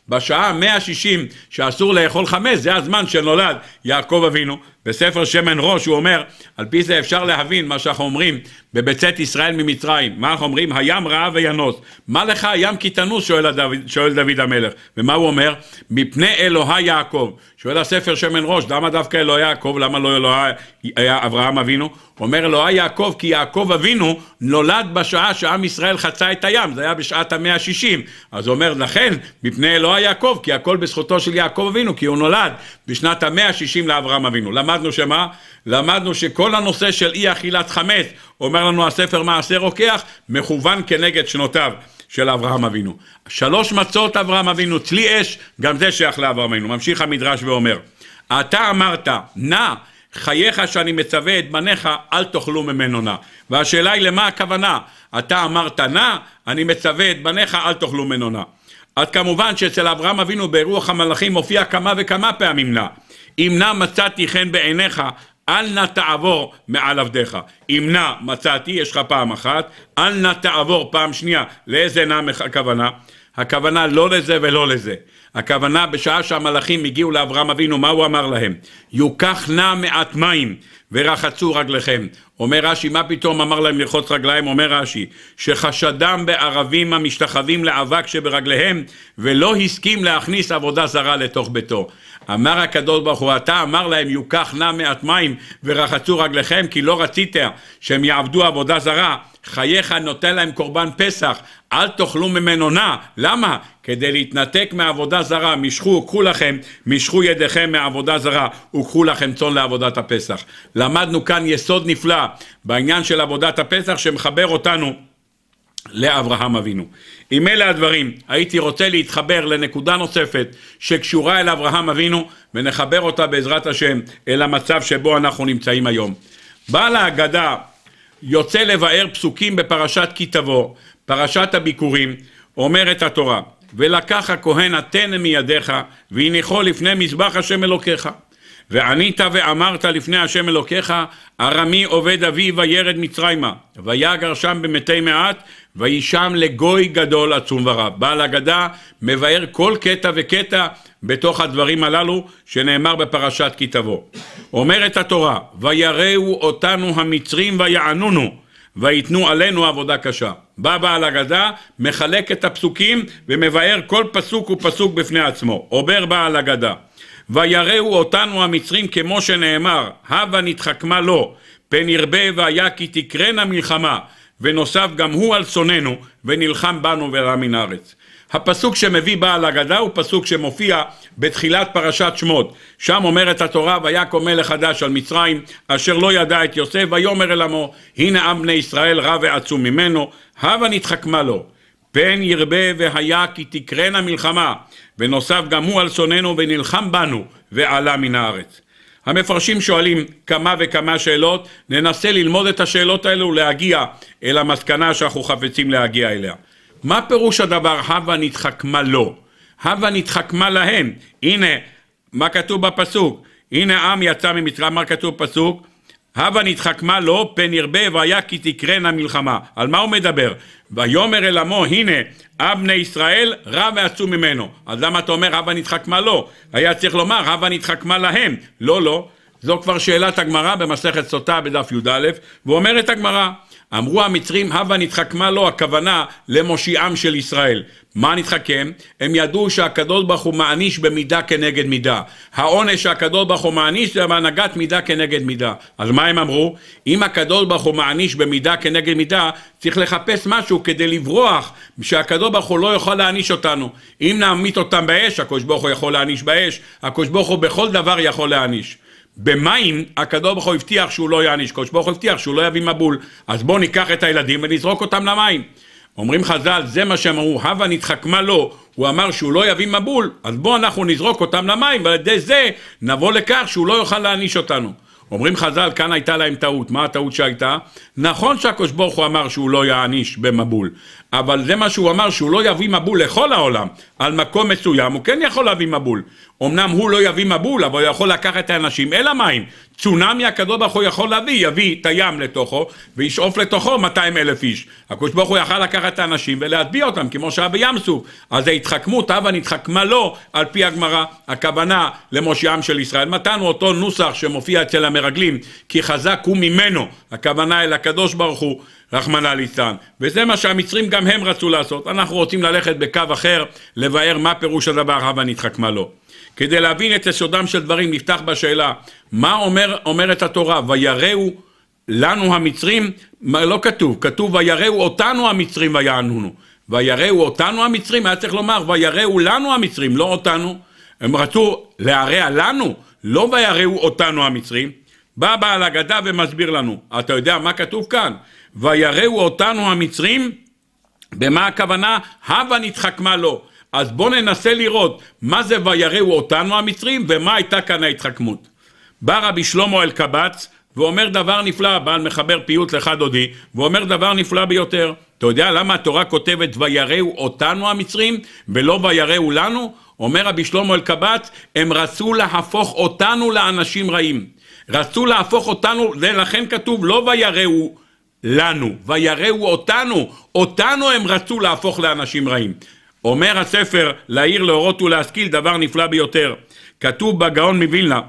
בשעה 160 שאסור לאכול חמש, זה הזמן שנולד יעקב אבינו, בספר שמן ראש הוא אומר, על פי זה אפשר להבין מה שאנחנו אומרים בבצאת ישראל ממצרים. מה אנחנו אומרים? הים ראה וינוס. מה לך הים כי תנוס? שואל שואל דוד המלך. ומה הוא אומר? מפני אלוהי יעקב. שואל הספר שמן ראש, למה דווקא אלוהי יעקב? למה לא אלוהי אברהם אבינו? אומר אלוהי יעקב, כי יעקב אבינו נולד בשעה שעם ישראל חצה את הים, זה היה בשעת המאה השישים. אז הוא אומר לכן, מפני אלוהי יעקב, כי הכל בזכותו של יעקב אבינו, כי הוא נולד בשנת המאה השישים לאברהם אבינו. למה למדנו שמה? למדנו שכל הנושא של אי אכילת חמץ, אומר לנו הספר מעשה רוקח, מכוון כנגד שנותיו של אברהם אבינו. שלוש מצות אברהם אבינו, צלי אש, גם זה שייך לאברהם אבינו. ממשיך המדרש ואומר, אתה אמרת, נא חייך שאני מצווה את בניך, אל תאכלו ממנו נא. והשאלה היא למה הכוונה? אתה אמרת נא, אני מצווה את בניך, אל תאכלו ממנו נא. אז כמובן שאצל אברהם אבינו ברוח המלאכים מופיע כמה וכמה פעמים נא. אם נא מצאתי חן בעיניך, אל נא תעבור מעל עבדיך. אם נא מצאתי, יש לך פעם אחת, אל נא תעבור פעם שנייה. לאיזה נא הכוונה? הכוונה לא לזה ולא לזה. הכוונה בשעה שהמלאכים הגיעו לאברהם אבינו, מה הוא אמר להם? יוקח נא מעט מים ורחצו רגליכם. אומר רש"י, מה פתאום אמר להם לרחוץ רגליים? אומר רש"י, שחשדם בערבים המשתחווים לאבק שברגליהם, ולא הסכים להכניס עבודה זרה לתוך ביתו. אמר הקדוש ברוך הוא, אתה אמר להם, יוקח נא מעט מים ורחצו רגליכם, כי לא רצית שהם יעבדו עבודה זרה. חייך נותן להם קורבן פסח, אל תאכלו ממנו נע. למה? כדי להתנתק מעבודה זרה, משכו, קחו לכם, משכו ידיכם מעבודה זרה, וקחו לכם צאן לעבודת הפסח. למדנו כאן יסוד נפלא בעניין של עבודת הפסח שמחבר אותנו לאברהם אבינו. עם אלה הדברים, הייתי רוצה להתחבר לנקודה נוספת שקשורה אל אברהם אבינו, ונחבר אותה בעזרת השם אל המצב שבו אנחנו נמצאים היום. בעל ההגדה יוצא לבאר פסוקים בפרשת כי תבוא, פרשת הביכורים, אומרת התורה, ולקח הכהן התן מידיך, והניחו לפני מזבח השם אלוקיך. וענית ואמרת לפני השם אלוקיך, ארמי עובד אבי וירד מצרימה, ויגר שם במתי מעט, וישם לגוי גדול עצום ורב. בעל הגדה מבאר כל קטע וקטע בתוך הדברים הללו שנאמר בפרשת כי תבוא. אומרת התורה, ויראו אותנו המצרים ויענונו, ויתנו עלינו עבודה קשה. בא בעל הגדה, מחלק את הפסוקים ומבאר כל פסוק ופסוק בפני עצמו. עובר בעל הגדה. ויראו אותנו המצרים כמו שנאמר, הבה נתחכמה לו, פן ירבה והיה כי תקרנה מלחמה, ונוסף גם הוא על צוננו, ונלחם בנו ורע מן הארץ. הפסוק שמביא בעל הגדה הוא פסוק שמופיע בתחילת פרשת שמות. שם אומרת התורה, ויקום מלך חדש על מצרים, אשר לא ידע את יוסף, ויאמר אל עמו, הנה עם בני ישראל רע ועצום ממנו, הבה נתחכמה לו. פן ירבה והיה כי תקרנה מלחמה, ונוסף גם הוא על שוננו ונלחם בנו, ועלה מן הארץ. המפרשים שואלים כמה וכמה שאלות, ננסה ללמוד את השאלות האלו ולהגיע אל המסקנה שאנחנו חפצים להגיע אליה. מה פירוש הדבר הווה נתחכמה לו? הווה נתחכמה להם. הנה, מה כתוב בפסוק? הנה עם יצא ממצרים, מה כתוב בפסוק? הווה נתחכמה לו, פן ירבה והיה כי תקרנה מלחמה. על מה הוא מדבר? ויאמר אל עמו, הנה, אב בני ישראל רע ועצום ממנו. אז למה אתה אומר, הבה נתחכמה לו? היה צריך לומר, הבה נתחכמה להם. לא, לא. זו כבר שאלת הגמרא במסכת סוטה בדף י"א, ואומרת הגמרא, אמרו המצרים, הווה נתחכמה לו הכוונה למושיעם של ישראל. מה נתחכם? הם ידעו שהקדוש ברוך הוא מעניש במידה כנגד מידה. העונש שהקדוש ברוך הוא מעניש זה בהנהגת מידה כנגד מידה. אז מה הם אמרו? אם הקדוש ברוך הוא מעניש במידה כנגד מידה, צריך לחפש משהו כדי לברוח, שהקדוש ברוך הוא לא יוכל להעניש אותנו. אם נעמית אותם באש, הקדוש ברוך הוא יכול להעניש באש, הקדוש ברוך הוא בכל דבר יכול להעניש. במים הקדוש ברוך הוא הבטיח שהוא לא יעניש, קדוש ברוך הוא הבטיח שהוא לא יביא מבול, אז בואו ניקח את הילדים ונזרוק אותם למים. אומרים חז"ל, זה מה שהם אמרו, הווה נתחכמה לו, הוא אמר שהוא לא יביא מבול, אז בואו אנחנו נזרוק אותם למים, ועל ידי זה נבוא לכך שהוא לא יוכל להעניש אותנו. אומרים חז"ל, כאן הייתה להם טעות. מה הטעות שהייתה? נכון שהקדוש ברוך הוא אמר שהוא לא יעניש במבול, אבל זה מה שהוא אמר, שהוא לא יביא מבול לכל העולם, על מקום מסוים, הוא כן יכול להביא מבול. אמנם הוא לא יביא מבול, אבל הוא יכול לקחת את האנשים אל המים. צונאמי הקדוש ברוך הוא יכול להביא, יביא את הים לתוכו, וישאוף לתוכו 200 אלף איש. הקדוש ברוך הוא יכל לקחת את האנשים ולהטביע אותם, כמו שהיה בים סוף. אז ההתחכמות, הווה נתחכמה לו, על פי הגמרא, הכוונה למושיעם של ישראל. מתנו אותו נוסח שמופיע אצל המרגלים, כי חזק הוא ממנו, הכוונה אל הקדוש ברוך הוא. רחמנא ליצלן. וזה מה שהמצרים גם הם רצו לעשות. אנחנו רוצים ללכת בקו אחר, לבאר מה פירוש הדבר הבא נתחכמה לו. כדי להבין את יסודם של דברים, נפתח בשאלה, מה אומר, אומרת התורה? ויראו לנו המצרים, מה, לא כתוב, כתוב ויראו אותנו המצרים ויענונו. ויראו אותנו המצרים, היה צריך לומר, ויראו לנו המצרים, לא אותנו. הם רצו להרע לנו, לא ויראו אותנו המצרים. בא בעל הגדה ומסביר לנו, אתה יודע מה כתוב כאן? ויראו אותנו המצרים, במה הכוונה? הווה נתחכמה לו. אז בואו ננסה לראות מה זה ויראו אותנו המצרים ומה הייתה כאן ההתחכמות. בא רבי שלמה אלקבץ ואומר דבר נפלא, הבעל מחבר פיוט לך דודי, ואומר דבר נפלא ביותר. אתה יודע למה התורה כותבת ויראו אותנו המצרים ולא ויראו לנו? אומר רבי שלמה אלקבץ, הם רצו להפוך אותנו לאנשים רעים. רצו להפוך אותנו, ולכן כתוב לא ויראו לנו, ויראו אותנו, אותנו הם רצו להפוך לאנשים רעים. אומר הספר להעיר להורות ולהשכיל דבר נפלא ביותר. כתוב בגאון מווילנה,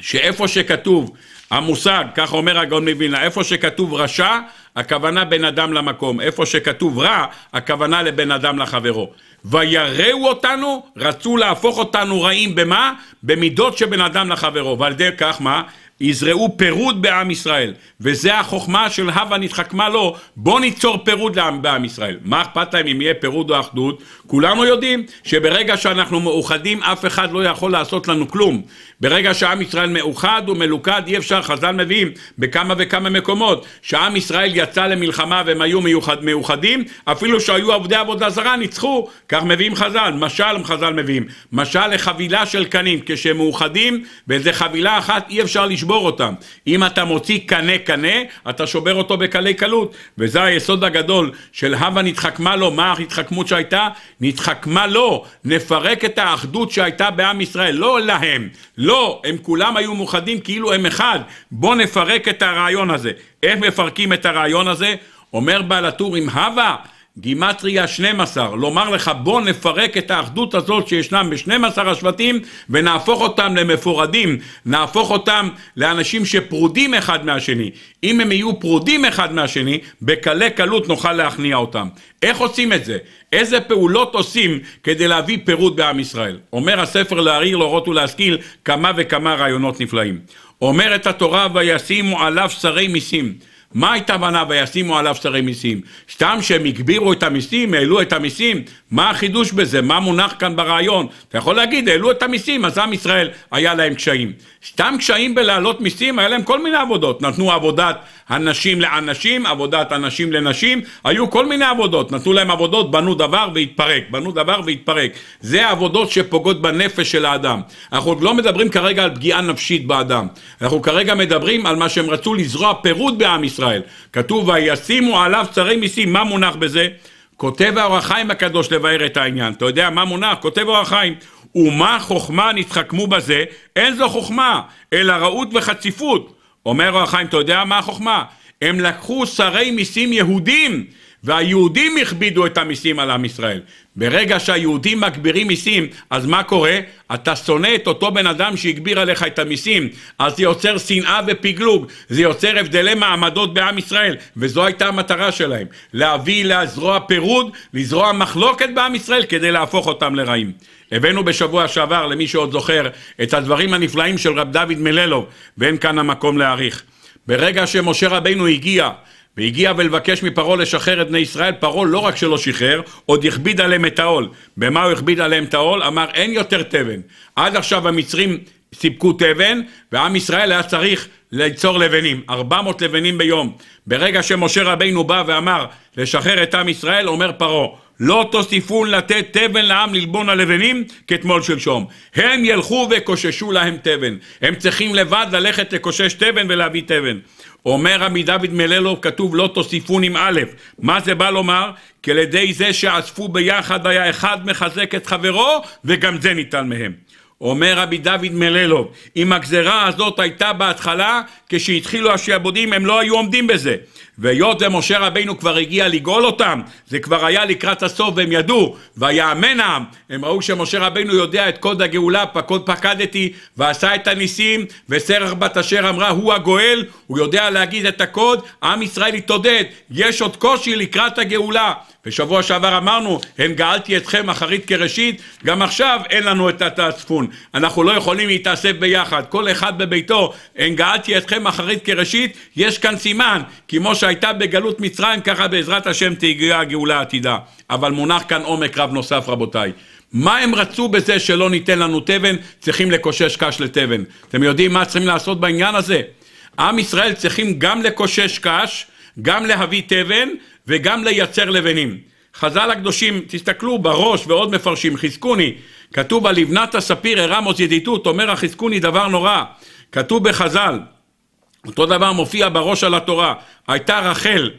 שאיפה שכתוב המושג, כך אומר הגאון מווילנה, איפה שכתוב רשע, הכוונה בין אדם למקום, איפה שכתוב רע, הכוונה לבין אדם לחברו. ויראו אותנו, רצו להפוך אותנו רעים במה? במידות שבין אדם לחברו, ועל ידי כך מה? יזרעו פירוד בעם ישראל, וזה החוכמה של הווה נתחכמה לו, בוא ניצור פירוד לעם, בעם ישראל. מה אכפת להם אם יהיה פירוד או אחדות? כולנו יודעים שברגע שאנחנו מאוחדים אף אחד לא יכול לעשות לנו כלום. ברגע שעם ישראל מאוחד ומלוכד, אי אפשר, חז"ל מביאים בכמה וכמה מקומות, שעם ישראל יצא למלחמה והם היו מיוחד, מאוחדים, אפילו שהיו עובדי עבודה זרה, ניצחו, כך מביאים חז"ל, משל חז"ל מביאים, משל לחבילה של קנים, כשהם מאוחדים, באיזה חבילה אחת אי אפשר לשבור אותם. אם אתה מוציא קנה קנה, אתה שובר אותו בקלי קלות, וזה היסוד הגדול של הווה נתחכמה לו, מה ההתחכמות שהייתה? נתחכמה לו, נפרק את האחדות שהייתה בעם ישראל, לא להם, לא לא, הם כולם היו מאוחדים כאילו הם אחד. בואו נפרק את הרעיון הזה. איך מפרקים את הרעיון הזה? אומר בעל הטור, אם הווה גימטריה 12, לומר לך בוא נפרק את האחדות הזאת שישנם ב-12 השבטים ונהפוך אותם למפורדים, נהפוך אותם לאנשים שפרודים אחד מהשני. אם הם יהיו פרודים אחד מהשני, בקלי קלות נוכל להכניע אותם. איך עושים את זה? איזה פעולות עושים כדי להביא פירוד בעם ישראל? אומר הספר להרעיר, להורות ולהשכיל כמה וכמה רעיונות נפלאים. אומרת התורה וישימו עליו שרי מיסים. מה הייתה הבנה וישימו עליו שרי מיסים? סתם שהם הגבירו את המיסים, העלו את המיסים, מה החידוש בזה? מה מונח כאן ברעיון? אתה יכול להגיד, העלו את המיסים, אז עם ישראל היה להם קשיים. סתם קשיים בלהעלות מיסים, היה להם כל מיני עבודות. נתנו עבודת הנשים לאנשים, עבודת הנשים לנשים, היו כל מיני עבודות. נתנו להם עבודות, בנו דבר והתפרק, בנו דבר והתפרק. זה העבודות שפוגעות בנפש של האדם. אנחנו לא מדברים כרגע על פגיעה נפשית באדם. אנחנו כרגע מדברים על מה שהם רצו לזרוע פירוד בעם ישראל. כתוב, וישימו עליו צרי מיסים, מה מונח בזה? כותב האור החיים הקדוש לבאר את העניין. אתה יודע מה מונח? כותב האור החיים. ומה חוכמה נתחכמו בזה? אין זו חוכמה, אלא רעות וחציפות. אומר האור החיים, אתה יודע מה החוכמה? הם לקחו שרי מיסים יהודים, והיהודים הכבידו את המיסים על עם ישראל. ברגע שהיהודים מגבירים מיסים, אז מה קורה? אתה שונא את אותו בן אדם שהגביר עליך את המיסים, אז זה יוצר שנאה ופגלוג, זה יוצר הבדלי מעמדות בעם ישראל, וזו הייתה המטרה שלהם, להביא, לזרוע פירוד, לזרוע מחלוקת בעם ישראל כדי להפוך אותם לרעים. הבאנו בשבוע שעבר, למי שעוד זוכר, את הדברים הנפלאים של רב דוד מללוב, ואין כאן המקום להעריך. ברגע שמשה רבנו הגיע והגיע ולבקש מפרעה לשחרר את בני ישראל, פרעה לא רק שלא שחרר, עוד הכביד עליהם את העול. במה הוא הכביד עליהם את העול? אמר, אין יותר תבן. עד עכשיו המצרים סיפקו תבן, ועם ישראל היה צריך ליצור לבנים, 400 לבנים ביום. ברגע שמשה רבינו בא ואמר לשחרר את עם ישראל, אומר פרעה, לא תוסיפון לתת תבן לעם ללבון הלבנים כתמול שלשום. הם ילכו וקוששו להם תבן. הם צריכים לבד ללכת לקושש תבן ולהביא תבן. אומר רבי דוד מללוב, כתוב לא תוסיפון עם א', מה זה בא לומר? כי על ידי זה שאספו ביחד היה אחד מחזק את חברו, וגם זה ניתן מהם. אומר רבי דוד מללוב, אם הגזרה הזאת הייתה בהתחלה, כשהתחילו השעבודים הם לא היו עומדים בזה. והיות ומשה רבינו כבר הגיע לגאול אותם, זה כבר היה לקראת הסוף והם ידעו, ויאמן העם, הם ראו שמשה רבינו יודע את קוד הגאולה, פקוד פקדתי, ועשה את הניסים, וסרח בת אשר אמרה הוא הגואל, הוא יודע להגיד את הקוד, עם ישראל התעודד, יש עוד קושי לקראת הגאולה. בשבוע שעבר אמרנו, הן גאלתי אתכם אחרית כראשית, גם עכשיו אין לנו את התעצפון. אנחנו לא יכולים להתאסף ביחד, כל אחד בביתו, הן גאלתי אתכם אחרית כראשית, יש כאן סימן, כמו שה... שהייתה בגלות מצרים, ככה בעזרת השם תגיע הגאולה העתידה. אבל מונח כאן עומק רב נוסף, רבותיי. מה הם רצו בזה שלא ניתן לנו תבן? צריכים לקושש קש לתבן. אתם יודעים מה צריכים לעשות בעניין הזה? עם ישראל צריכים גם לקושש קש, גם להביא תבן וגם לייצר לבנים. חז"ל הקדושים, תסתכלו בראש ועוד מפרשים, חזקוני, כתוב על לבנת הספיר הרם עוז ידידות, אומר החזקוני דבר נורא, כתוב בחז"ל, אותו דבר מופיע בראש על התורה. הייתה רחל,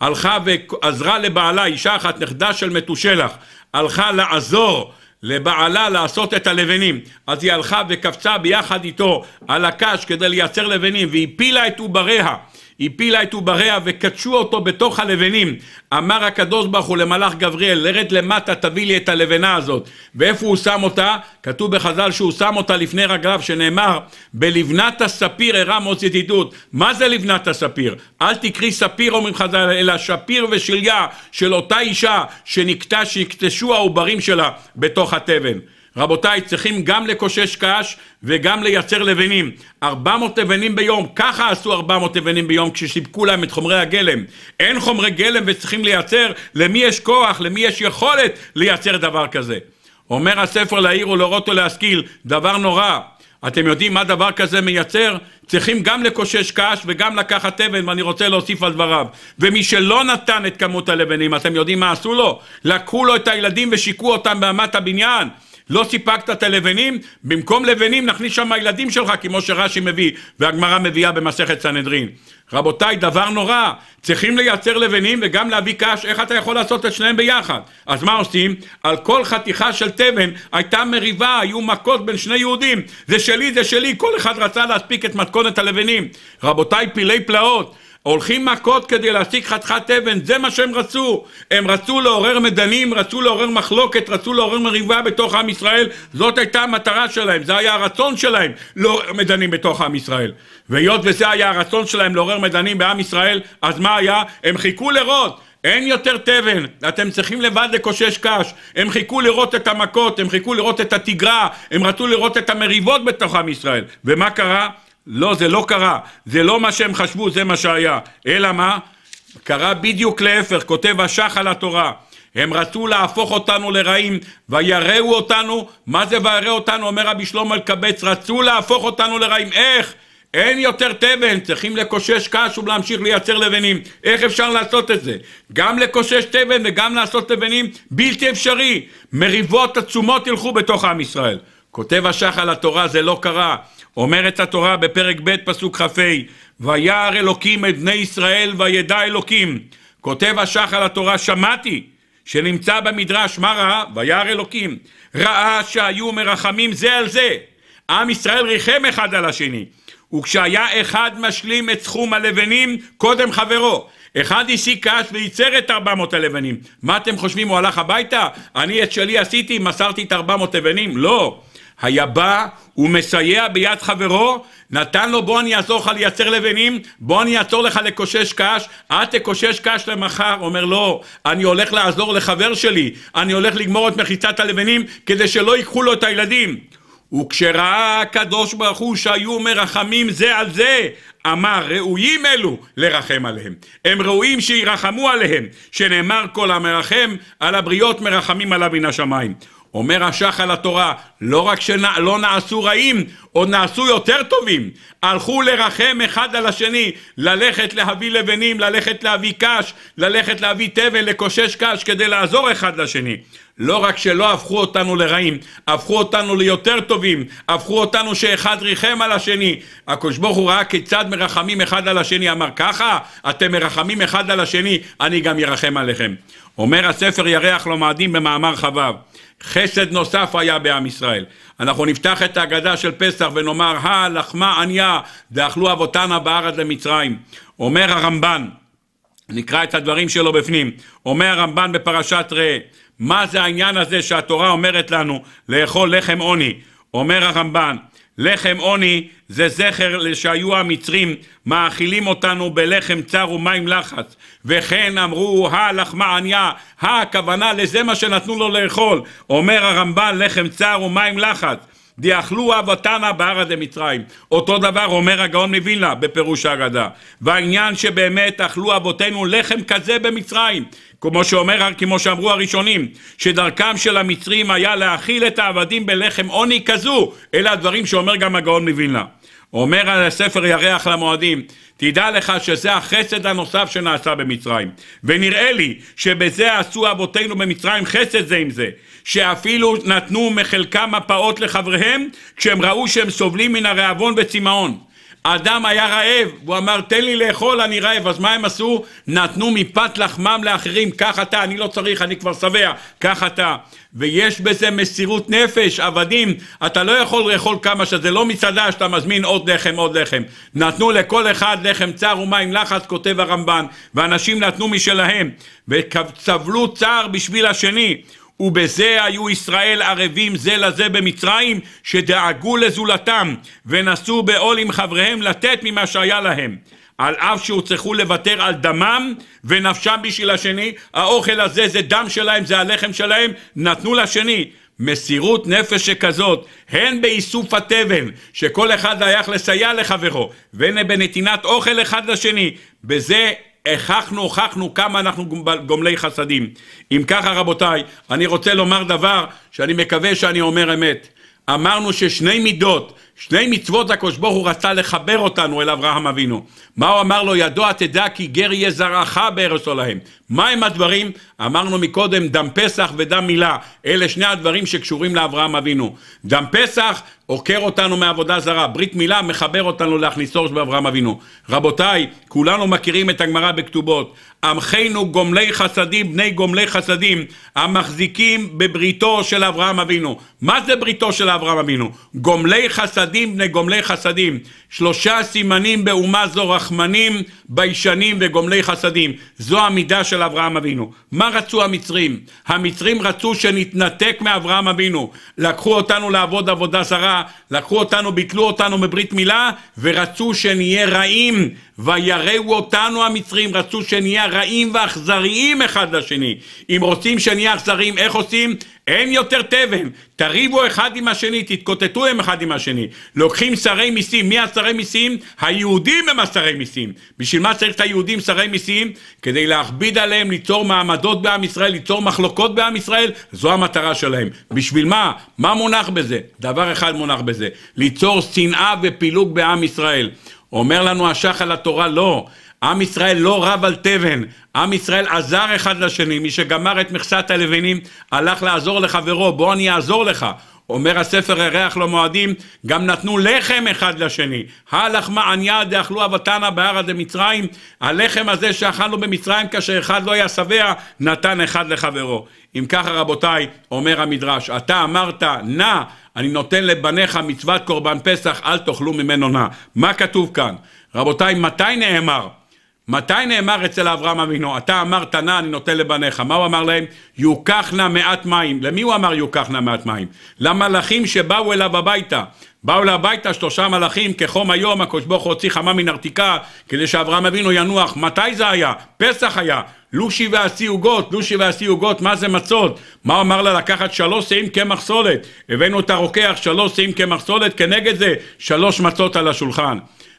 הלכה ועזרה לבעלה, אישה אחת, נכדה של מתושלח, הלכה לעזור לבעלה לעשות את הלבנים. אז היא הלכה וקפצה ביחד איתו על הקש כדי לייצר לבנים, והפילה את עובריה. הפילה את עובריה וקדשו אותו בתוך הלבנים. אמר הקדוש ברוך הוא למלאך גבריאל, לרד למטה תביא לי את הלבנה הזאת. ואיפה הוא שם אותה? כתוב בחז"ל שהוא שם אותה לפני רגליו, שנאמר, בלבנת הספיר הרע עושי ציטוט. מה זה לבנת הספיר? אל תקרי ספיר אומרים חז"ל, אלא שפיר ושליה של אותה אישה שנקטשו העוברים שלה בתוך התבן. רבותיי, צריכים גם לקושש קש וגם לייצר לבנים. 400 לבנים ביום, ככה עשו 400 לבנים ביום כשסיפקו להם את חומרי הגלם. אין חומרי גלם וצריכים לייצר, למי יש כוח, למי יש יכולת לייצר דבר כזה. אומר הספר להעיר ולהורות ולהשכיל, דבר נורא. אתם יודעים מה דבר כזה מייצר? צריכים גם לקושש קש וגם לקחת אבן, ואני רוצה להוסיף על דבריו. ומי שלא נתן את כמות הלבנים, אתם יודעים מה עשו לו? לקחו לו את הילדים ושיקו אותם באמת הבניין. לא סיפקת את הלבנים, במקום לבנים נכניס שם הילדים שלך, כמו שרש"י מביא, והגמרא מביאה במסכת סנהדרין. רבותיי, דבר נורא, צריכים לייצר לבנים וגם להביא קש, איך אתה יכול לעשות את שניהם ביחד? אז מה עושים? על כל חתיכה של תבן הייתה מריבה, היו מכות בין שני יהודים. זה שלי, זה שלי, כל אחד רצה להספיק את מתכונת הלבנים. רבותיי, פילי פלאות. הולכים מכות כדי להשיג חתיכת אבן, זה מה שהם רצו. הם רצו לעורר מדנים, רצו לעורר מחלוקת, רצו לעורר מריבה בתוך עם ישראל, זאת הייתה המטרה שלהם, זה היה הרצון שלהם לעורר מדנים בתוך עם ישראל. והיות וזה היה הרצון שלהם לעורר מדנים בעם ישראל, אז מה היה? הם חיכו לראות. אין יותר תבן, אתם צריכים לבד לקושש קש. הם חיכו לראות את המכות, הם חיכו לראות את התגרה, הם רצו לראות את המריבות בתוך עם ישראל. ומה קרה? לא, זה לא קרה, זה לא מה שהם חשבו, זה מה שהיה. אלא מה? קרה בדיוק להפך, כותב השח על התורה. הם רצו להפוך אותנו לרעים, ויראו אותנו, מה זה ויראו אותנו? אומר רבי שלמה אלקבץ, רצו להפוך אותנו לרעים, איך? אין יותר תבן, צריכים לקושש קש ולהמשיך לייצר לבנים. איך אפשר לעשות את זה? גם לקושש תבן וגם לעשות לבנים, בלתי אפשרי. מריבות עצומות ילכו בתוך עם ישראל. כותב השח על התורה, זה לא קרה. אומרת התורה בפרק ב' פסוק כ"ה: וירא אלוקים את בני ישראל וידע אלוקים. כותב השח על התורה, שמעתי, שנמצא במדרש, מה ראה? וירא אלוקים. ראה שהיו מרחמים זה על זה. עם ישראל ריחם אחד על השני. וכשהיה אחד משלים את סכום הלבנים, קודם חברו. אחד השיג כעס וייצר את 400 הלבנים. מה אתם חושבים, הוא הלך הביתה? אני את שלי עשיתי, מסרתי את 400 לבנים? לא. היה בא ומסייע ביד חברו, נתן לו בוא אני אעזור לך לייצר לבנים, בוא אני אעזור לך לקושש קש, אל תקושש קש למחר. אומר לא, אני הולך לעזור לחבר שלי, אני הולך לגמור את מחיצת הלבנים כדי שלא ייקחו לו את הילדים. וכשראה הקדוש ברוך הוא שהיו מרחמים זה על זה, אמר ראויים אלו לרחם עליהם. הם ראויים שירחמו עליהם, שנאמר כל המרחם על הבריות מרחמים עליו מן השמיים. אומר השח על התורה, לא רק שלא נעשו רעים, עוד נעשו יותר טובים. הלכו לרחם אחד על השני, ללכת להביא לבנים, ללכת להביא קש, ללכת להביא תבל, לקושש קש, כדי לעזור אחד לשני. לא רק שלא הפכו אותנו לרעים, הפכו אותנו ליותר טובים, הפכו אותנו שאחד ריחם על השני. הקדוש ברוך הוא ראה כיצד מרחמים אחד על השני, אמר ככה, אתם מרחמים אחד על השני, אני גם ירחם עליכם. אומר הספר ירח לא מאדים במאמר חבב. חסד נוסף היה בעם ישראל. אנחנו נפתח את ההגדה של פסח ונאמר, הא לחמה עניה, דאכלו אבותנה בארץ למצרים. אומר הרמב"ן, נקרא את הדברים שלו בפנים, אומר הרמב"ן בפרשת ראה, מה זה העניין הזה שהתורה אומרת לנו לאכול לחם עוני? אומר הרמב"ן, לחם עוני זה זכר שהיו המצרים מאכילים אותנו בלחם צר ומים לחץ וכן אמרו הלחמה עניה הכוונה לזה מה שנתנו לו לאכול אומר הרמב"ן לחם צר ומים לחץ דיאכלו אבותנה בערא דמצרים. אותו דבר אומר הגאון מווילנה בפירוש ההגדה. והעניין שבאמת אכלו אבותינו לחם כזה במצרים. כמו שאומר, כמו שאמרו הראשונים, שדרכם של המצרים היה להאכיל את העבדים בלחם עוני כזו. אלה הדברים שאומר גם הגאון מווילנה. אומר על הספר ירח למועדים, תדע לך שזה החסד הנוסף שנעשה במצרים. ונראה לי שבזה עשו אבותינו במצרים חסד זה עם זה, שאפילו נתנו מחלקם מפאות לחבריהם כשהם ראו שהם סובלים מן הרעבון וצמאון. האדם היה רעב, הוא אמר תן לי לאכול אני רעב, אז מה הם עשו? נתנו מפת לחמם לאחרים, קח אתה, אני לא צריך, אני כבר שבע, קח אתה. ויש בזה מסירות נפש, עבדים, אתה לא יכול לאכול כמה שזה לא מסעדה שאתה מזמין עוד לחם, עוד לחם. נתנו לכל אחד לחם צר ומים לחץ, כותב הרמב"ן, ואנשים נתנו משלהם, וסבלו צער בשביל השני. ובזה היו ישראל ערבים זה לזה במצרים, שדאגו לזולתם, ונסו בעול עם חבריהם לתת ממה שהיה להם. על אף שהוצרכו לוותר על דמם ונפשם בשביל השני, האוכל הזה זה דם שלהם, זה הלחם שלהם, נתנו לשני. מסירות נפש שכזאת, הן באיסוף התבן, שכל אחד היה לסייע לחברו, והן בנתינת אוכל אחד לשני, בזה והכחנו, הוכחנו כמה אנחנו גומלי חסדים. אם ככה רבותיי, אני רוצה לומר דבר שאני מקווה שאני אומר אמת. אמרנו ששני מידות שני מצוות הקדוש ברוך הוא רצה לחבר אותנו אל אברהם אבינו. מה הוא אמר לו? ידוע תדע כי גר יהיה זרעך בארץ עולהם. מה הם הדברים? אמרנו מקודם דם פסח ודם מילה. אלה שני הדברים שקשורים לאברהם אבינו. דם פסח עוקר אותנו מעבודה זרה. ברית מילה מחבר אותנו להכניסו של אברהם אבינו. רבותיי, כולנו מכירים את הגמרא בכתובות. עמכנו גומלי חסדים, בני גומלי חסדים, המחזיקים בבריתו של אברהם אבינו. מה זה בריתו של אברהם אבינו? גומלי חסדים חסדים בני גומלי חסדים. שלושה סימנים באומה זו רחמנים, ביישנים וגומלי חסדים. זו המידה של אברהם אבינו. מה רצו המצרים? המצרים רצו שנתנתק מאברהם אבינו. לקחו אותנו לעבוד עבודה זרה, לקחו אותנו, ביטלו אותנו מברית מילה, ורצו שנהיה רעים. ויראו אותנו המצרים, רצו שנהיה רעים ואכזריים אחד לשני. אם רוצים שנהיה אכזריים, איך עושים? אין יותר תבן, תריבו אחד עם השני, תתקוטטו הם אחד עם השני. לוקחים שרי מיסים, מי השרי מיסים? היהודים הם השרי מיסים. בשביל מה צריך את היהודים שרי מיסים? כדי להכביד עליהם, ליצור מעמדות בעם ישראל, ליצור מחלוקות בעם ישראל, זו המטרה שלהם. בשביל מה? מה מונח בזה? דבר אחד מונח בזה, ליצור שנאה ופילוג בעם ישראל. אומר לנו השח על התורה, לא. עם ישראל לא רב על תבן, עם ישראל עזר אחד לשני, מי שגמר את מכסת הלבנים הלך לעזור לחברו, בוא אני אעזור לך. אומר הספר הריח מועדים, גם נתנו לחם אחד לשני. הלחמה עניה דאכלו אבותנה בהר הזה מצרים, הלחם הזה שאכלנו במצרים כאשר אחד לא היה שבע, נתן אחד לחברו. אם ככה רבותיי, אומר המדרש, אתה אמרת, נא, אני נותן לבניך מצוות קורבן פסח, אל תאכלו ממנו נא. מה כתוב כאן? רבותיי, מתי נאמר? מתי נאמר אצל אברהם אבינו, אתה אמרת נא אני נותן לבניך, מה הוא אמר להם? יוקח נא מעט מים. למי הוא אמר יוקח נא מעט מים? למלאכים שבאו אליו הביתה. באו אליו הביתה שלושה מלאכים כחום היום, הקדוש ברוך הוא הוציא חמה מנרתיקה כדי שאברהם אבינו ינוח. מתי זה היה? פסח היה. לושי ועשי עוגות, לושי ועשי עוגות, מה זה מצות? מה אמר לה לקחת שלוש שאים קמח סולת? הבאנו את הרוקח, שלוש שאים קמח סולת, כנגד זה שלוש מצות על השולחן.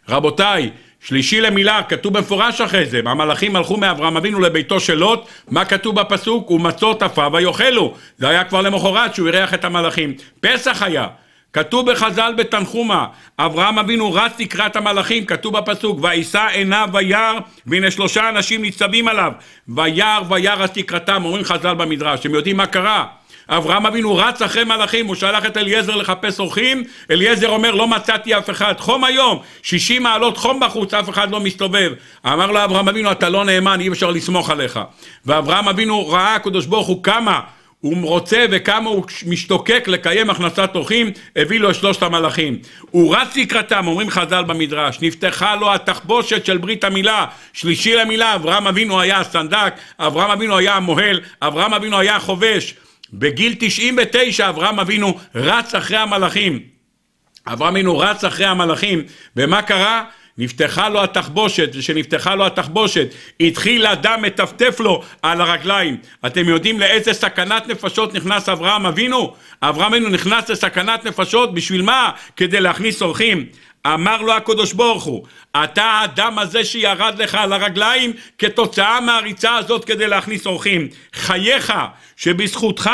רבותיי, שלישי למילה, כתוב במפורש אחרי זה, המלאכים הלכו מאברהם אבינו לביתו של לוט, מה כתוב בפסוק? ומצות עפה ויאכלו. זה היה כבר למחרת שהוא אירח את המלאכים. פסח היה. כתוב בחז"ל בתנחומא, אברהם אבינו רץ לקראת המלאכים, כתוב בפסוק, וישא עיניו וירא, והנה שלושה אנשים ניצבים עליו, וירא וירא רץ לקראתם, אומרים חז"ל במדרש, הם יודעים מה קרה, אברהם אבינו רץ אחרי מלאכים, הוא שלח את אליעזר לחפש אורחים, אליעזר אומר לא מצאתי אף אחד, חום היום, 60 מעלות חום בחוץ, אף אחד לא מסתובב. אמר לו אברהם אבינו אתה לא נאמן, אי אפשר לסמוך עליך. ואברהם אבינו ראה הקדוש ברוך הוא כמה הוא רוצה וכמה הוא משתוקק לקיים הכנסת אורחים, הביא לו את שלושת המלאכים. הוא רץ לקראתם, אומרים חז"ל במדרש, נפתחה לו התחבושת של ברית המילה, שלישי למילה, אברהם אבינו היה הסנדק, אברהם אבינו היה המוהל, אברהם אבינו היה החובש. בגיל 99 אברהם אבינו רץ אחרי המלאכים. אברהם אבינו רץ אחרי המלאכים, ומה קרה? נפתחה לו התחבושת, וכשנפתחה לו התחבושת, התחיל אדם מטפטף לו על הרגליים. אתם יודעים לאיזה סכנת נפשות נכנס אברהם אבינו? אברהם אבינו נכנס לסכנת נפשות, בשביל מה? כדי להכניס אורחים. אמר לו הקדוש ברוך הוא, אתה האדם הזה שירד לך על הרגליים כתוצאה מהריצה הזאת כדי להכניס אורחים. חייך שבזכותך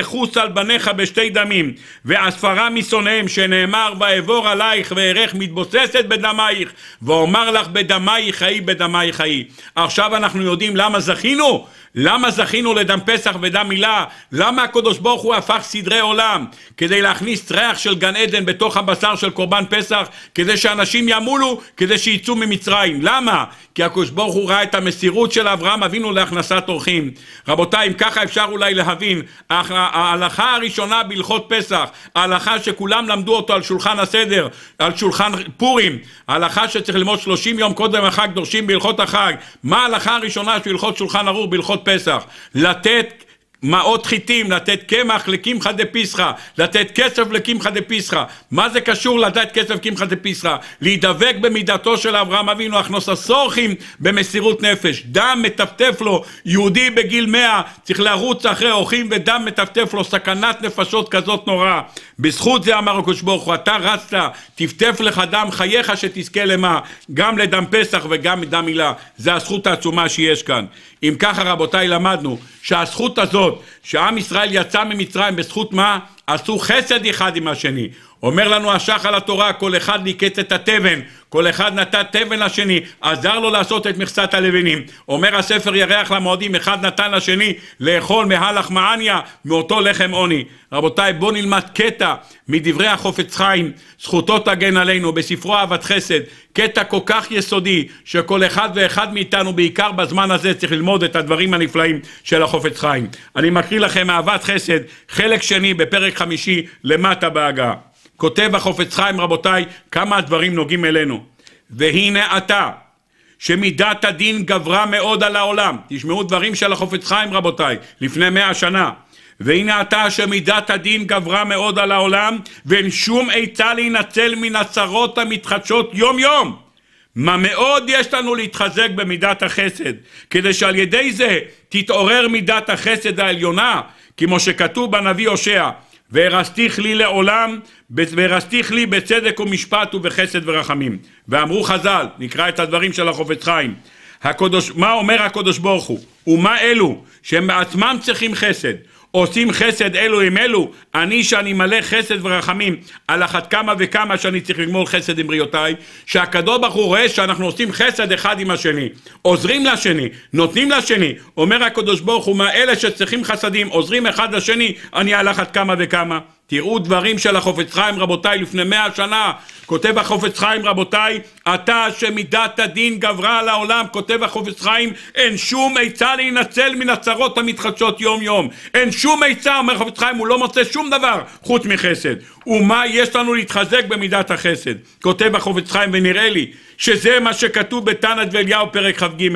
אחוס על בניך בשתי דמים ואספרה משונאיהם שנאמר ואעבור עלייך וארך מתבוססת בדמייך ואומר לך בדמייך חיי בדמייך חיי. עכשיו אנחנו יודעים למה זכינו? למה זכינו לדם פסח ודם מילה? למה הקדוש ברוך הוא הפך סדרי עולם? כדי להכניס ריח של גן עדן בתוך הבשר של קורבן פסח כדי שאנשים ימולו כדי שיצאו ממצרים. למה? כי הקדוש ברוך הוא ראה את המסירות של אברהם אבינו להכנסת אורחים. רבותיי, אם ככה אפשר אולי להבין, ההלכה הראשונה בהלכות פסח, ההלכה שכולם למדו אותו על שולחן הסדר, על שולחן פורים, ההלכה שצריך ללמוד 30 יום קודם החג, דורשים בהלכות החג. מה ההלכה הראשונה של הלכות שולחן ערוך בהלכות פסח? לתת מעות חיטים, לתת קמח לקמחא דפסחא, לתת כסף לקמחא דפסחא. מה זה קשור לתת כסף לקמחא דפסחא? להידבק במידתו של אברהם אבינו, הכנוס הסורכים במסירות נפש. דם מטפטף לו, יהודי בגיל מאה צריך לרוץ אחרי אורחים ודם מטפטף לו, סכנת נפשות כזאת נוראה. בזכות זה אמר הקדוש ברוך הוא, אתה רצת, טפטף לך דם חייך שתזכה למה? גם לדם פסח וגם לדם הילה. זה הזכות העצומה שיש כאן. אם ככה רבותיי למדנו שהזכות הזאת שעם ישראל יצא ממצרים בזכות מה? עשו חסד אחד עם השני. אומר לנו השח על התורה, כל אחד ניקץ את התבן, כל אחד נתן תבן לשני, עזר לו לעשות את מכסת הלבנים. אומר הספר ירח למועדים, אחד נתן לשני לאכול מהלך מעניה, מאותו לחם עוני. רבותיי, בואו נלמד קטע מדברי החופץ חיים, זכותו תגן עלינו, בספרו אהבת חסד, קטע כל כך יסודי, שכל אחד ואחד מאיתנו, בעיקר בזמן הזה, צריך ללמוד את הדברים הנפלאים של החופץ חיים. אני מקריא לכם אהבת חסד, חלק שני בפרק חמישי, למטה בהגה. כותב החופץ חיים, רבותיי, כמה הדברים נוגעים אלינו. והנה אתה, שמידת הדין גברה מאוד על העולם. תשמעו דברים של החופץ חיים, רבותיי, לפני מאה שנה. והנה אתה שמידת הדין גברה מאוד על העולם, ואין שום עצה להינצל מן הצרות המתחדשות יום-יום. מה מאוד יש לנו להתחזק במידת החסד, כדי שעל ידי זה תתעורר מידת החסד העליונה, כמו שכתוב בנביא הושע, והרסתיך לי לעולם, והרסתיך לי בצדק ומשפט ובחסד ורחמים. ואמרו חז"ל, נקרא את הדברים של החופץ חיים, הקדוש, מה אומר הקדוש ברוך הוא? ומה אלו שהם בעצמם צריכים חסד עושים חסד אלו עם אלו, אני שאני מלא חסד ורחמים, על אחת כמה וכמה שאני צריך לגמור חסד עם בריאותיי, שהקדוש ברוך הוא רואה שאנחנו עושים חסד אחד עם השני, עוזרים לשני, נותנים לשני, אומר הקדוש ברוך הוא, מה אלה שצריכים חסדים, עוזרים אחד לשני, אני על אחת כמה וכמה. תראו דברים של החופץ חיים רבותיי לפני מאה שנה כותב החופץ חיים רבותיי אתה שמידת הדין גברה על העולם כותב החופץ חיים אין שום עצה להינצל מן הצרות המתחדשות יום יום אין שום עצה אומר החופץ חיים הוא לא מוצא שום דבר חוץ מחסד ומה יש לנו להתחזק במידת החסד כותב החופץ חיים ונראה לי שזה מה שכתוב בתנא דבליהו פרק כ"ג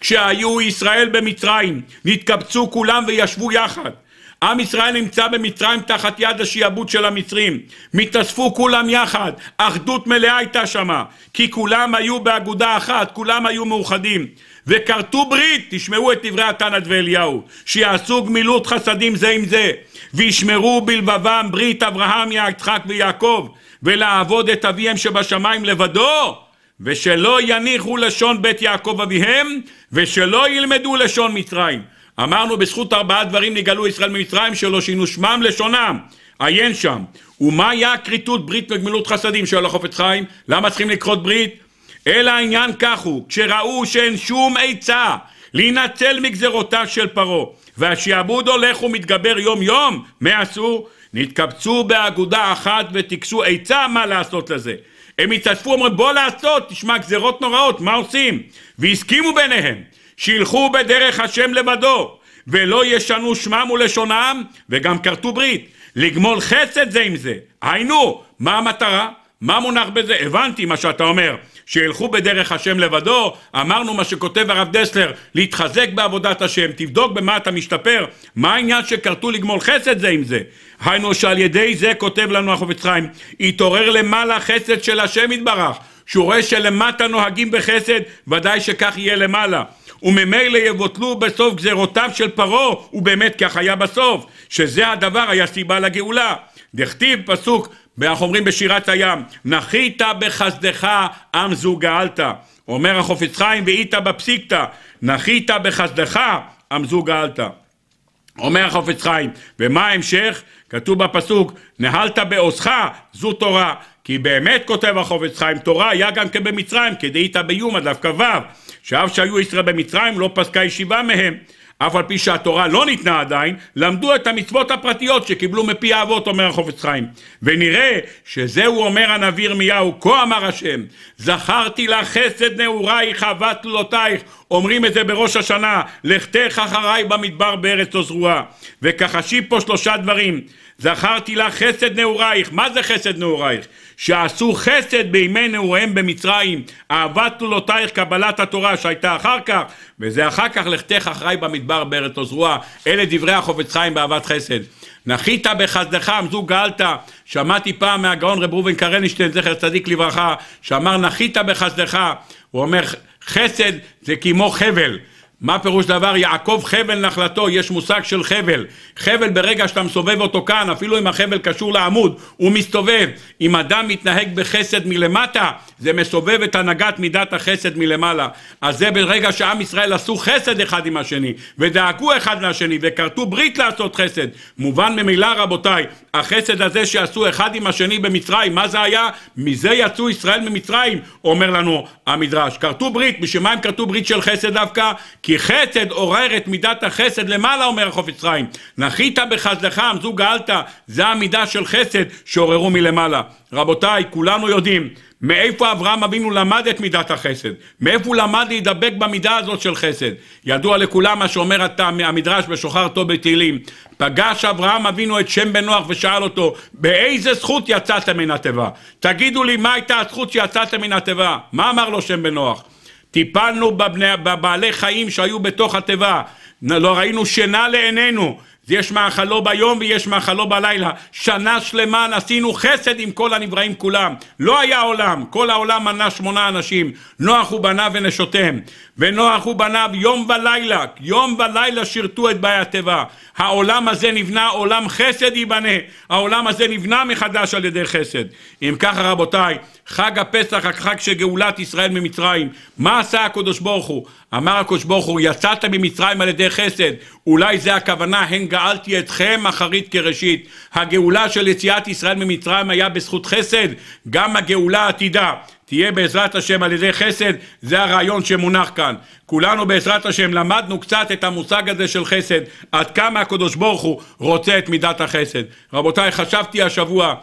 כשהיו ישראל במצרים נתקבצו כולם וישבו יחד עם ישראל נמצא במצרים תחת יד השיעבוד של המצרים. מתאספו כולם יחד, אחדות מלאה הייתה שמה, כי כולם היו באגודה אחת, כולם היו מאוחדים. וכרתו ברית, תשמעו את דברי התנת ואליהו, שיעשו גמילות חסדים זה עם זה, וישמרו בלבבם ברית אברהם, יצחק ויעקב, ולעבוד את אביהם שבשמיים לבדו, ושלא יניחו לשון בית יעקב אביהם, ושלא ילמדו לשון מצרים. אמרנו בזכות ארבעה דברים נגאלו ישראל ממצרים שלא שינו שמם לשונם, עיין שם. ומה היה הכריתות ברית וגמילות חסדים? שואל החופץ חיים, למה צריכים לקחות ברית? אלא העניין כך הוא, כשראו שאין שום עצה להינצל מגזרותיו של פרעה, והשעבוד הולך ומתגבר יום יום, מה עשו? נתקבצו באגודה אחת וטיכסו עצה מה לעשות לזה. הם התעצפו אומרים בוא לעשות, תשמע גזרות נוראות, מה עושים? והסכימו ביניהם. שילכו בדרך השם לבדו, ולא ישנו שמם ולשונם, וגם כרתו ברית, לגמול חסד זה עם זה. היינו, מה המטרה? מה מונח בזה? הבנתי מה שאתה אומר. שילכו בדרך השם לבדו, אמרנו מה שכותב הרב דסלר, להתחזק בעבודת השם, תבדוק במה אתה משתפר, מה העניין שכרתו לגמול חסד זה עם זה? היינו שעל ידי זה כותב לנו החופץ חיים, התעורר למעלה חסד של השם יתברך, שהוא רואה שלמטה נוהגים בחסד, ודאי שכך יהיה למעלה. וממילא יבוטלו בסוף גזרותיו של פרעה, ובאמת כך היה בסוף, שזה הדבר היה סיבה לגאולה. דכתיב פסוק, אנחנו אומרים בשירת הים, נחית בחסדך עם זו גאלת. אומר החופץ חיים, ואית בפסיקתא, נחית בחסדך עם זו גאלת. אומר החופץ חיים, ומה ההמשך? כתוב בפסוק, נהלת בעוזך, זו תורה. כי באמת כותב החופץ חיים, תורה היה גם כן במצרים, כדאיתא ביומא דף כ"ו, שאף שהיו ישראל במצרים לא פסקה ישיבה מהם. אף על פי שהתורה לא ניתנה עדיין, למדו את המצוות הפרטיות שקיבלו מפי האבות, אומר החופץ חיים. ונראה שזהו אומר הנביא ירמיהו, כה אמר השם, זכרתי לך חסד נעורייך ותלותייך אומרים את זה בראש השנה, לכתך אחריי במדבר בארץ לא זרועה. וכחשי פה שלושה דברים, זכרתי לה חסד נעורייך, מה זה חסד נעורייך? שעשו חסד בימי נעוריהם במצרים, אהבת תלולותייך קבלת התורה שהייתה אחר כך, וזה אחר כך לכתך אחריי במדבר בארץ לא זרועה. אלה דברי החופץ חיים באהבת חסד. נחית בחסדך עמזו גאלת. שמעתי פעם מהגאון רב ראובן קרנישטיין, זכר צדיק לברכה, שאמר נחית בחסדך. הוא אומר חסד זה כמו חבל. מה פירוש דבר? יעקב חבל נחלתו, יש מושג של חבל. חבל ברגע שאתה מסובב אותו כאן, אפילו אם החבל קשור לעמוד, הוא מסתובב. אם אדם מתנהג בחסד מלמטה, זה מסובב את הנהגת מידת החסד מלמעלה. אז זה ברגע שעם ישראל עשו חסד אחד עם השני, ודאגו אחד לשני, וכרתו ברית לעשות חסד. מובן ממילא רבותיי, החסד הזה שעשו אחד עם השני במצרים, מה זה היה? מזה יצאו ישראל ממצרים, אומר לנו המדרש. כרתו ברית, בשביל מה הם כרתו ברית של חסד דווקא? כי חסד עורר את מידת החסד למעלה, אומר החוף חיים. נחית בחסדך עמזו גאלת, זה המידה של חסד שעוררו מלמעלה. רבותיי, כולנו יודעים מאיפה אברהם אבינו למד את מידת החסד? מאיפה הוא למד להידבק במידה הזאת של חסד? ידוע לכולם מה שאומר אתה, המדרש בשוחר טוב בתהילים. פגש אברהם אבינו את שם בן נוח ושאל אותו, באיזה זכות יצאת מן התיבה? תגידו לי, מה הייתה הזכות שיצאת מן התיבה? מה אמר לו שם בן נוח? טיפלנו בבני, בבעלי חיים שהיו בתוך התיבה, לא ראינו שינה לעינינו, יש מאכלו ביום ויש מאכלו בלילה. שנה שלמה נשינו חסד עם כל הנבראים כולם. לא היה עולם, כל העולם מנה שמונה אנשים. נוח הוא ונשותיהם. ונוח ובניו יום ולילה, יום ולילה שירתו את באי התיבה. העולם הזה נבנה, עולם חסד ייבנה. העולם הזה נבנה מחדש על ידי חסד. אם ככה רבותיי, חג הפסח, החג של גאולת ישראל ממצרים. מה עשה הקדוש ברוך הוא? אמר הקדוש ברוך הוא, יצאת ממצרים על ידי חסד. אולי זה הכוונה, הן גאלתי אתכם אחרית כראשית. הגאולה של יציאת ישראל ממצרים היה בזכות חסד, גם הגאולה עתידה. תהיה בעזרת השם על ידי חסד, זה הרעיון שמונח כאן. כולנו בעזרת השם למדנו קצת את המושג הזה של חסד, עד כמה הקדוש ברוך הוא רוצה את מידת החסד. רבותיי, חשבתי השבוע,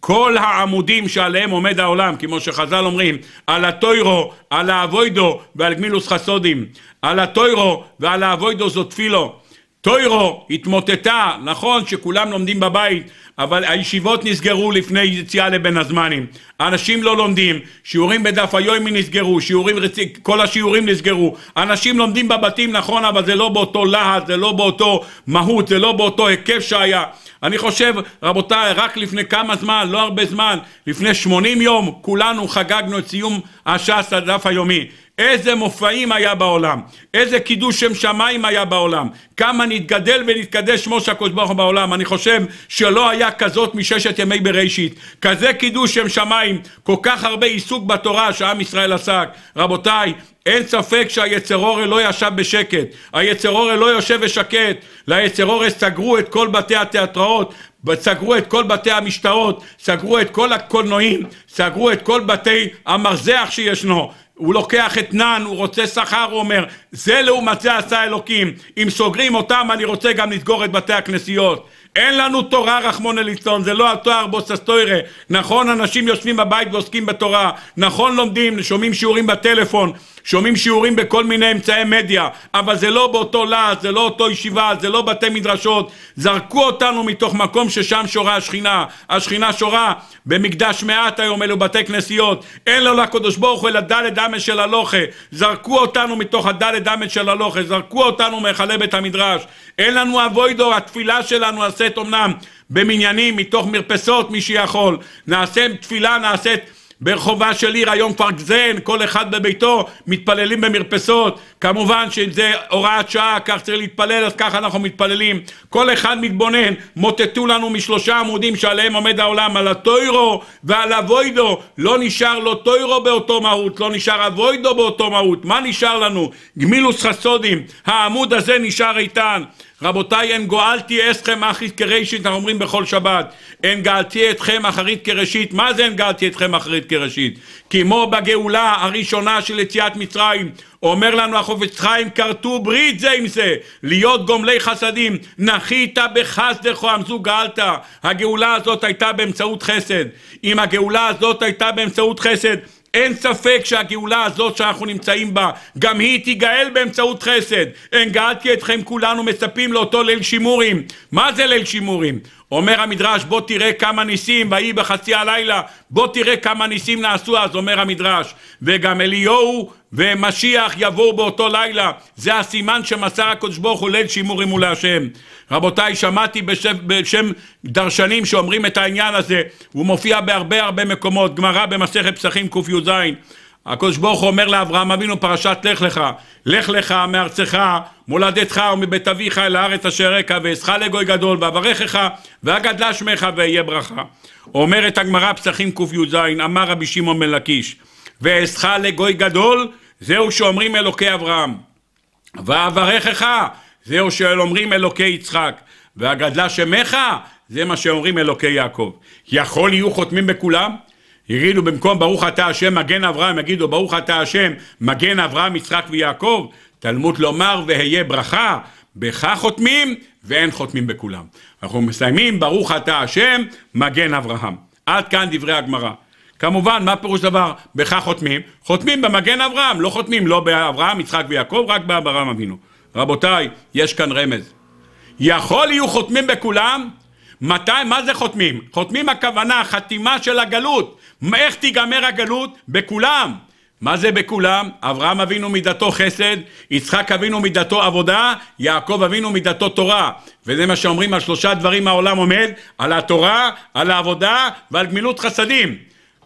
כל העמודים שעליהם עומד העולם, כמו שחז"ל אומרים, על הטוירו, על האבוידו ועל גמילוס חסודים. על הטוירו ועל האבוידו זאת פילו. טוירו התמוטטה, נכון שכולם לומדים בבית, אבל הישיבות נסגרו לפני יציאה לבין הזמנים. אנשים לא לומדים, שיעורים בדף היומי נסגרו, שיעורים, רציג, כל השיעורים נסגרו. אנשים לומדים בבתים, נכון, אבל זה לא באותו להט, זה לא באותו מהות, זה לא באותו היקף שהיה. אני חושב, רבותיי, רק לפני כמה זמן, לא הרבה זמן, לפני 80 יום, כולנו חגגנו את סיום הש"ס, הדף היומי. איזה מופעים היה בעולם, איזה קידוש שם שמיים היה בעולם, כמה נתגדל ונתקדש שמו של הקדוש ברוך הוא בעולם. אני חושב שלא היה היה כזאת מששת ימי בראשית, כזה קידוש שם שמיים, כל כך הרבה עיסוק בתורה שעם ישראל עסק. רבותיי, אין ספק שהיצרורה לא ישב בשקט, היצרורה לא יושב ושקט, ליצרורה סגרו את כל בתי התיאטראות, סגרו את כל בתי המשטרות, סגרו את כל הקולנועים, סגרו את כל בתי המרזח שישנו, הוא לוקח אתנן, הוא רוצה שכר, הוא אומר, זה לעומת זה עשה אלוקים. אם סוגרים אותם, אני רוצה גם לסגור את בתי הכנסיות. אין לנו תורה, רחמון אליצון, זה לא התואר בוססטוירה. נכון, אנשים יושבים בבית ועוסקים בתורה, נכון לומדים, שומעים שיעורים בטלפון, שומעים שיעורים בכל מיני אמצעי מדיה, אבל זה לא באותו להט, זה לא אותו ישיבה, זה לא בתי מדרשות. זרקו אותנו מתוך מקום ששם שורה השכינה. השכינה שורה במקדש מעט היום, אלו בתי כנסיות. אין לו לקדוש ברוך הוא אלא דלת אמת של הלוכה. זרקו אותנו מתוך הדלת אמת של הלוכה. זרקו אותנו מהיכלי בית המדרש. אין לנו אבוידו, התפילה שלנו עשית אמנם במניינים, מתוך מרפסות, מי שיכול. נעשה תפילה, נעשה... ברחובה של עיר היום כבר גזן, כל אחד בביתו, מתפללים במרפסות, כמובן שאם זה הוראת שעה, כך צריך להתפלל, אז ככה אנחנו מתפללים. כל אחד מתבונן, מוטטו לנו משלושה עמודים שעליהם עומד העולם, על הטוירו ועל הווידו. לא נשאר לא טוירו באותו מהות, לא נשאר הווידו באותו מהות. מה נשאר לנו? גמילוס חסודים, העמוד הזה נשאר איתן. רבותיי, אין גואלתי אסכם אחרית כראשית, אנחנו אומרים בכל שבת. אין גאלתי אתכם אחרית כראשית. מה זה אין גאלתי אתכם אחרית כראשית? כמו בגאולה הראשונה של יציאת מצרים. אומר לנו החופץ חיים, כרתו ברית זה עם זה, להיות גומלי חסדים, נחית בחסדך עמזו גאלת. הגאולה הזאת הייתה באמצעות חסד. אם הגאולה הזאת הייתה באמצעות חסד, אין ספק שהגאולה הזאת שאנחנו נמצאים בה, גם היא תיגאל באמצעות חסד. אין גאלתי אתכם כולנו מצפים לאותו ליל שימורים. מה זה ליל שימורים? אומר המדרש, בוא תראה כמה ניסים, ויהי בחצי הלילה, בוא תראה כמה ניסים נעשו אז, אומר המדרש. וגם אליהו ומשיח יבואו באותו לילה. זה הסימן שמסר הקדוש ברוך הוא ליל שימורים מול השם. רבותיי, שמעתי בשם, בשם דרשנים שאומרים את העניין הזה, הוא מופיע בהרבה הרבה מקומות, גמרא במסכת פסחים קי"ז. הקדוש ברוך הוא אומר לאברהם אבינו פרשת לך לך, לך לך מארצך, מולדתך ומבית אביך אל הארץ אשר אכה ואעשך לגוי גדול ואברכך ואגדלה שמך ואהיה ברכה. אומרת הגמרא פסחים קי"ז, אמר רבי שמעון בן לקיש, ואעשך לגוי גדול, זהו שאומרים אלוקי אברהם. ואברכך זהו שאומרים אלוקי יצחק, והגדלה שמך, זה מה שאומרים אלוקי יעקב. יכול יהיו חותמים בכולם? יגידו במקום ברוך אתה השם מגן אברהם, יגידו ברוך אתה השם מגן אברהם, יצחק ויעקב. תלמוד לומר והיה ברכה, בך חותמים ואין חותמים בכולם. אנחנו מסיימים ברוך אתה השם מגן אברהם. עד כאן דברי הגמרא. כמובן, מה פירוש דבר? בך חותמים. חותמים במגן אברהם, לא חותמים לא באברהם, יצחק ויעקב, רק באברהם אבינו. רבותיי, יש כאן רמז. יכול יהיו חותמים בכולם? מתי? מה זה חותמים? חותמים הכוונה, חתימה של הגלות. איך תיגמר הגלות? בכולם. מה זה בכולם? אברהם אבינו מידתו חסד, יצחק אבינו מידתו עבודה, יעקב אבינו מידתו תורה. וזה מה שאומרים על שלושה דברים העולם עומד, על התורה, על העבודה ועל גמילות חסדים.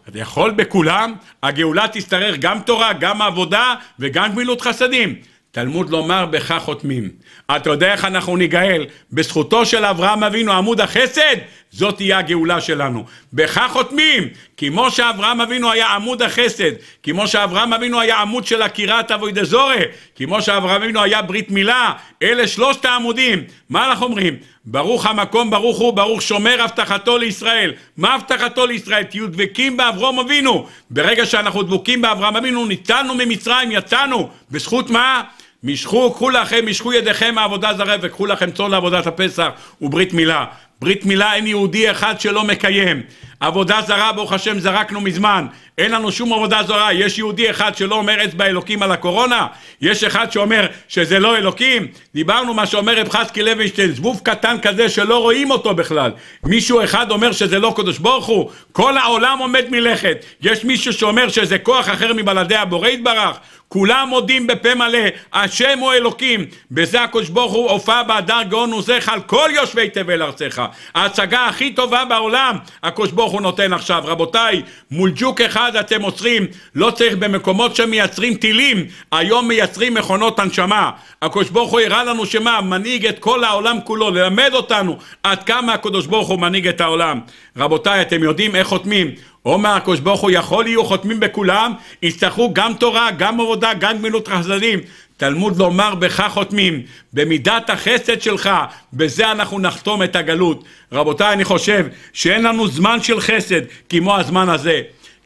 אתה יכול בכולם, הגאולה תשתרך גם תורה, גם עבודה וגם גמילות חסדים. תלמוד לומר בך חותמים. אתה יודע איך אנחנו ניגאל? בזכותו של אברהם אבינו עמוד החסד, זאת תהיה הגאולה שלנו. בך חותמים! כמו שאברהם אבינו היה עמוד החסד, כמו שאברהם אבינו היה עמוד של עקירת אבוי דזורי, כמו שאברהם אבינו היה ברית מילה, אלה שלושת העמודים. מה אנחנו אומרים? ברוך המקום ברוך הוא, ברוך שומר הבטחתו לישראל. מה הבטחתו לישראל? תהיו דבקים באברום אבינו. ברגע שאנחנו דבוקים באברהם אבינו, ניתנו ממצרים, יצאנו. בזכות מה? משכו, קחו לכם, משכו ידיכם מעבודה זרה וקחו לכם צאן לעבודת הפסח וברית מילה. ברית מילה אין יהודי אחד שלא מקיים. עבודה זרה, ברוך השם, זרקנו מזמן. אין לנו שום עבודה זרה. יש יהודי אחד שלא אומר אצבע אלוקים על הקורונה? יש אחד שאומר שזה לא אלוקים? דיברנו מה שאומר רב חסקי לוינשטיין, זבוב קטן כזה שלא רואים אותו בכלל. מישהו אחד אומר שזה לא קדוש ברוך הוא? כל העולם עומד מלכת. יש מישהו שאומר שזה כוח אחר מבלעדי הבורא יתברך? כולם מודים בפה מלא, השם הוא אלוקים. בזה הקדוש ברוך הוא הופע בהדר גאון עוזיך על כל יושבי תבל ארצך. ההצגה הכי טובה בעולם, הקדוש ברוך ברוך הוא נותן עכשיו. רבותיי, מול ג'וק אחד אתם עוצרים, לא צריך במקומות שמייצרים טילים, היום מייצרים מכונות הנשמה. הקדוש ברוך הוא הראה לנו שמה? מנהיג את כל העולם כולו, ללמד אותנו עד כמה הקדוש ברוך הוא מנהיג את העולם. רבותיי, אתם יודעים איך חותמים? אומר הקדוש ברוך הוא יכול יהיו חותמים בכולם, יצטרכו גם תורה, גם עבודה, גם גמילות חסדים. תלמוד לומר בך חותמים, במידת החסד שלך, בזה אנחנו נחתום את הגלות. רבותיי, אני חושב שאין לנו זמן של חסד כמו הזמן הזה.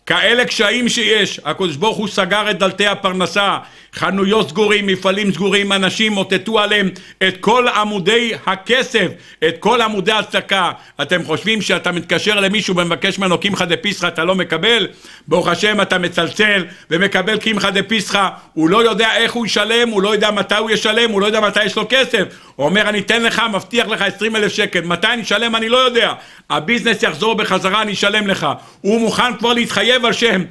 כאלה קשיים שיש, הקדוש ברוך הוא סגר את דלתי הפרנסה, חנויות סגורים, מפעלים סגורים, אנשים מוטטו עליהם את כל עמודי הכסף, את כל עמודי הצדקה. אתם חושבים שאתה מתקשר למישהו ומבקש ממנו קמחא דפיסחא, אתה לא מקבל? ברוך השם אתה מצלצל ומקבל קמחא דפיסחא, הוא לא יודע איך הוא ישלם, הוא לא יודע מתי הוא ישלם, הוא לא יודע מתי יש לו כסף. הוא אומר, אני אתן לך, מבטיח לך 20 אלף שקל, מתי אני אשלם אני לא יודע. הביזנס יחזור בחזרה, אני אשלם לך. הוא מוכן כבר להתחייב על שם.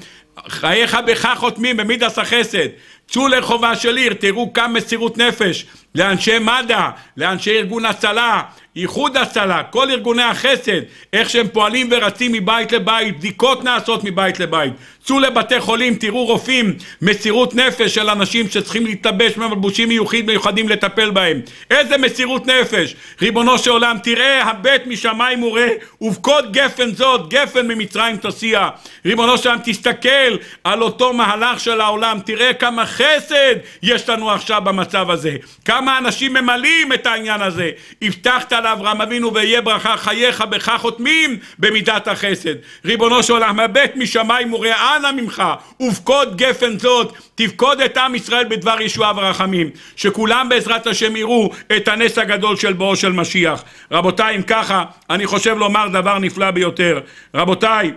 חייך בך חותמים במידס החסד. צאו לרחובה של עיר, תראו כמה מסירות נפש, לאנשי מד"א, לאנשי ארגון הצלה, איחוד הצלה, כל ארגוני החסד, איך שהם פועלים ורצים מבית לבית, בדיקות נעשות מבית לבית. צאו לבתי חולים, תראו רופאים, מסירות נפש של אנשים שצריכים להתלבש במלבושים מיוחדים לטפל בהם. איזה מסירות נפש! ריבונו של עולם, תראה הבט משמיים וראה, ובכות גפן זאת, גפן ממצרים תסיע. ריבונו של עולם, תסתכל על אותו מהלך של העולם, תראה כמה חסד יש לנו עכשיו במצב הזה. כמה כמה אנשים ממלאים את העניין הזה. הבטחת לאברהם אבינו ויהיה ברכה חייך בך חותמים במידת החסד. ריבונו של עולם, מבט משמיים וראה אנא ממך ובכוד גפן זאת, תפקוד את עם ישראל בדבר ישועה ורחמים. שכולם בעזרת השם יראו את הנס הגדול של בואו של משיח. רבותיי, אם ככה, אני חושב לומר דבר נפלא ביותר. רבותיי,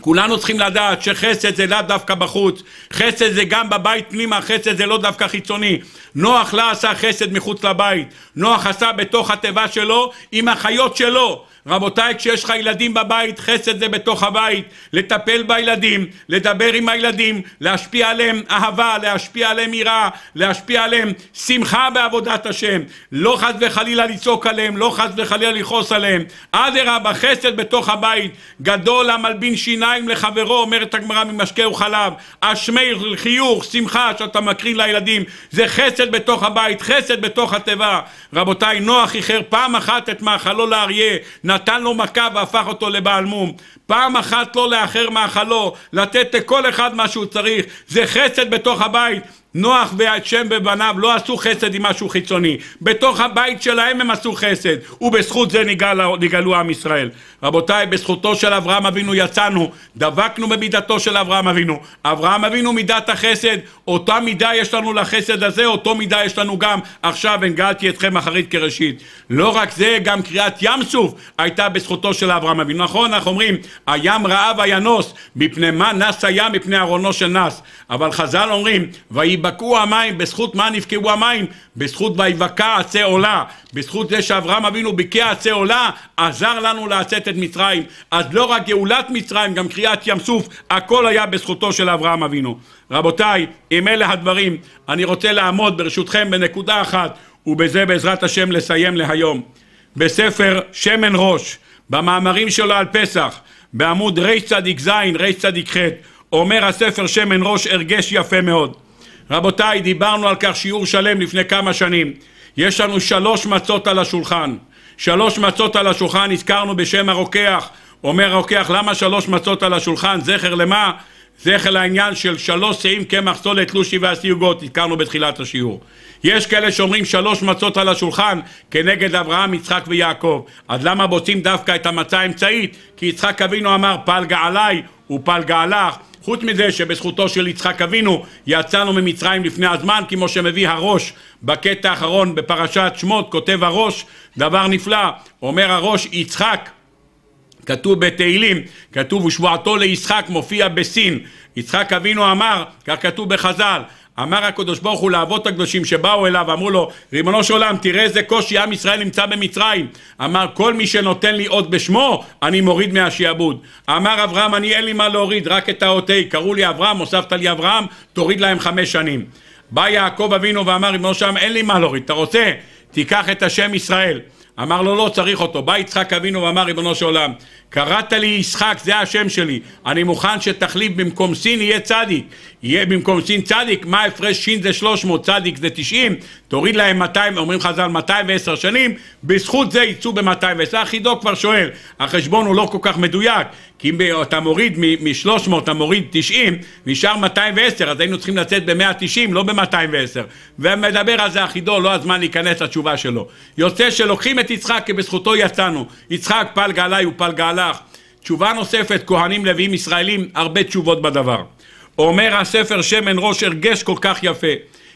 כולנו צריכים לדעת שחסד זה לאו דווקא בחוץ, חסד זה גם בבית פנימה, חסד זה לא דווקא חיצוני. נוח לא עשה חסד מחוץ לבית, נוח עשה בתוך התיבה שלו עם החיות שלו. רבותיי, כשיש לך ילדים בבית, חסד זה בתוך הבית. לטפל בילדים, לדבר עם הילדים, להשפיע עליהם אהבה, להשפיע עליהם יראה, להשפיע עליהם שמחה בעבודת השם. לא חס וחלילה לצעוק עליהם, לא חס וחלילה לכעוס עליהם. אדרבה, חסד בתוך הבית. גדול המלבין שיניים לחברו, אומרת הגמרא ממשקה וחלב. אשמי חיוך, שמחה שאתה מקרין לילדים. זה חסד בתוך הבית, חסד בתוך התיבה. רבותיי, נוח איחר פעם אחת את מאכלו לאריה. נתן לו מכה והפך אותו לבעל מום. פעם אחת לא לאחר מאכלו, לתת לכל אחד מה שהוא צריך. זה חסד בתוך הבית. נוח והשם בבניו לא עשו חסד עם משהו חיצוני. בתוך הבית שלהם הם עשו חסד, ובזכות זה נגל, נגלו עם ישראל. רבותיי, בזכותו של אברהם אבינו יצאנו, דבקנו במידתו של אברהם אבינו. אברהם אבינו מידת החסד, אותה מידה יש לנו לחסד הזה, אותו מידה יש לנו גם עכשיו, הנגלתי אתכם אחרית כראשית. לא רק זה, גם קריאת ים סוף הייתה בזכותו של אברהם אבינו. נכון, אנחנו אומרים, הים רעב וינוס, מפני מה נס הים? מפני ארונו של נס. אבל חז"ל אומרים, ויהי נבקעו המים, בזכות מה נבקעו המים? בזכות ויבקע עצי עולה, בזכות זה שאברהם אבינו ביקע עצי עולה, עזר לנו לצאת את מצרים. אז לא רק גאולת מצרים, גם קריאת ים סוף, הכל היה בזכותו של אברהם אבינו. רבותיי, עם אלה הדברים, אני רוצה לעמוד ברשותכם בנקודה אחת, ובזה בעזרת השם לסיים להיום. בספר שמן ראש, במאמרים שלו על פסח, בעמוד רצ"ז, רצ"ח, אומר הספר שמן ראש הרגש יפה מאוד. רבותיי, דיברנו על כך שיעור שלם לפני כמה שנים. יש לנו שלוש מצות על השולחן. שלוש מצות על השולחן, הזכרנו בשם הרוקח. אומר הרוקח, למה שלוש מצות על השולחן? זכר למה? זכר לעניין של שלוש שאים קמח סולת תלושי והסיוגות, הזכרנו בתחילת השיעור. יש כאלה שאומרים שלוש מצות על השולחן כנגד אברהם, יצחק ויעקב. אז למה בוצעים דווקא את המצה האמצעית? כי יצחק אבינו אמר פלגה עליי ופלגה עלך, חוץ מזה שבזכותו של יצחק אבינו יצאנו ממצרים לפני הזמן, כמו שמביא הראש בקטע האחרון בפרשת שמות, כותב הראש דבר נפלא, אומר הראש יצחק כתוב בתהילים, כתוב ושבועתו לישחק מופיע בסין. יצחק אבינו אמר, כך כתוב בחז"ל, אמר הקדוש ברוך הוא לאבות הקדושים שבאו אליו, אמרו לו, ריבונו של עולם, תראה איזה קושי עם ישראל נמצא במצרים. אמר, כל מי שנותן לי אות בשמו, אני מוריד מהשעבוד. אמר אברהם, אני אין לי מה להוריד, רק את האות ה', קראו לי אברהם, הוספת לי אברהם, תוריד להם חמש שנים. בא יעקב אבינו ואמר, ריבונו של עולם, אין לי מה להוריד, אתה רוצה? תיקח את השם ישראל. אמר לו, לא צריך אותו. בא יצחק אבינו ואמר, ריבונו של עולם, קראת לי ישחק, זה השם שלי. אני מוכן שתחליף במקום סין יהיה צדיק. יהיה במקום סין צדיק, מה הפרש שין זה 300, צדיק זה 90, תוריד להם 200, אומרים חז"ל 210 שנים, בזכות זה יצאו ב-210. החידו כבר שואל, החשבון הוא לא כל כך מדויק, כי אם אתה מוריד מ-300, אתה מוריד 90, נשאר 210, אז היינו צריכים לצאת ב-190, לא ב-210. ומדבר על זה החידו, לא הזמן להיכנס לתשובה שלו. יוצא שלוקחים את יצחק כי בזכותו יצאנו. יצחק פלגה עליי ופלגה עליי. מהלך. תשובה נוספת, כהנים, לוויים, ישראלים, הרבה תשובות בדבר. אומר הספר שמן ראש הרגש כל כך יפה.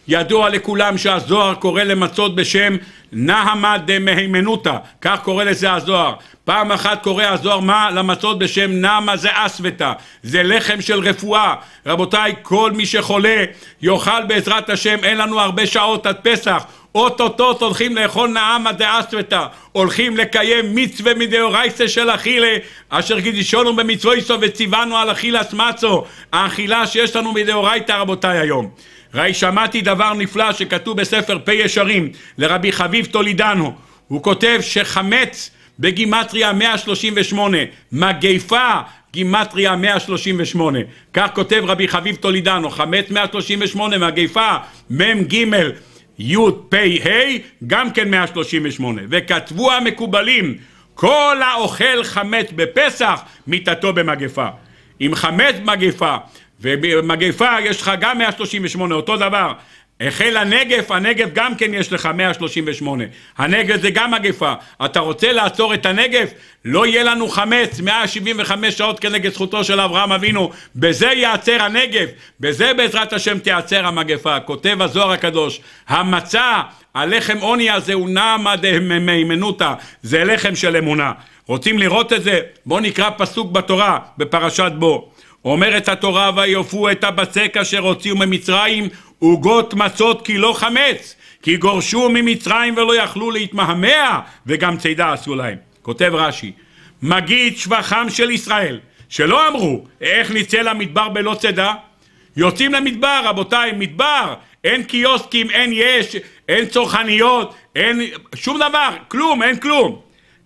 ידוע לכולם שהזוהר קורא למצות בשם נהמה דמהימנותא, כך קורא לזה הזוהר. פעם אחת קורא הזוהר מה? למצות בשם נעמה זה אסוותא, זה לחם של רפואה. רבותיי, כל מי שחולה יאכל בעזרת השם, אין לנו הרבה שעות עד פסח. אוטוטוט הולכים לאכול נעמה דאסוותא, הולכים לקיים מצווה מדאורייסה של אכילה, אשר קידישונו במצווה איסו וציוונו על אכילס מצו, האכילה שיש לנו מדאורייתא רבותיי היום. ראי שמעתי דבר נפלא שכתוב בספר פי ישרים לרבי חביב טולידנו הוא כותב שחמץ בגימטריה 138 מגיפה גימטריה 138 כך כותב רבי חביב טולידנו חמץ 138 מגיפה מ"ג י"פ ה' גם כן 138 וכתבו המקובלים כל האוכל חמץ בפסח מיתתו במגפה אם חמץ מגפה ובמגפה יש לך גם 138, אותו דבר. החל הנגף, הנגף גם כן יש לך 138. הנגף זה גם מגפה. אתה רוצה לעצור את הנגף? לא יהיה לנו חמץ 175 שעות כנגד זכותו של אברהם אבינו. בזה ייעצר הנגף. בזה בעזרת השם תיעצר המגפה. כותב הזוהר הקדוש, המצה, הלחם עוני הזה הוא נעמא דהימנותא. זה לחם של אמונה. רוצים לראות את זה? בואו נקרא פסוק בתורה, בפרשת בו. אומרת התורה ויופו את הבצק אשר הוציאו ממצרים עוגות מצות כי לא חמץ כי גורשו ממצרים ולא יכלו להתמהמה וגם צידה עשו להם. כותב רש"י מגיד שבחם של ישראל שלא אמרו איך נצא למדבר בלא צידה יוצאים למדבר רבותיי מדבר אין קיוסקים אין יש אין צרכניות אין שום דבר כלום אין כלום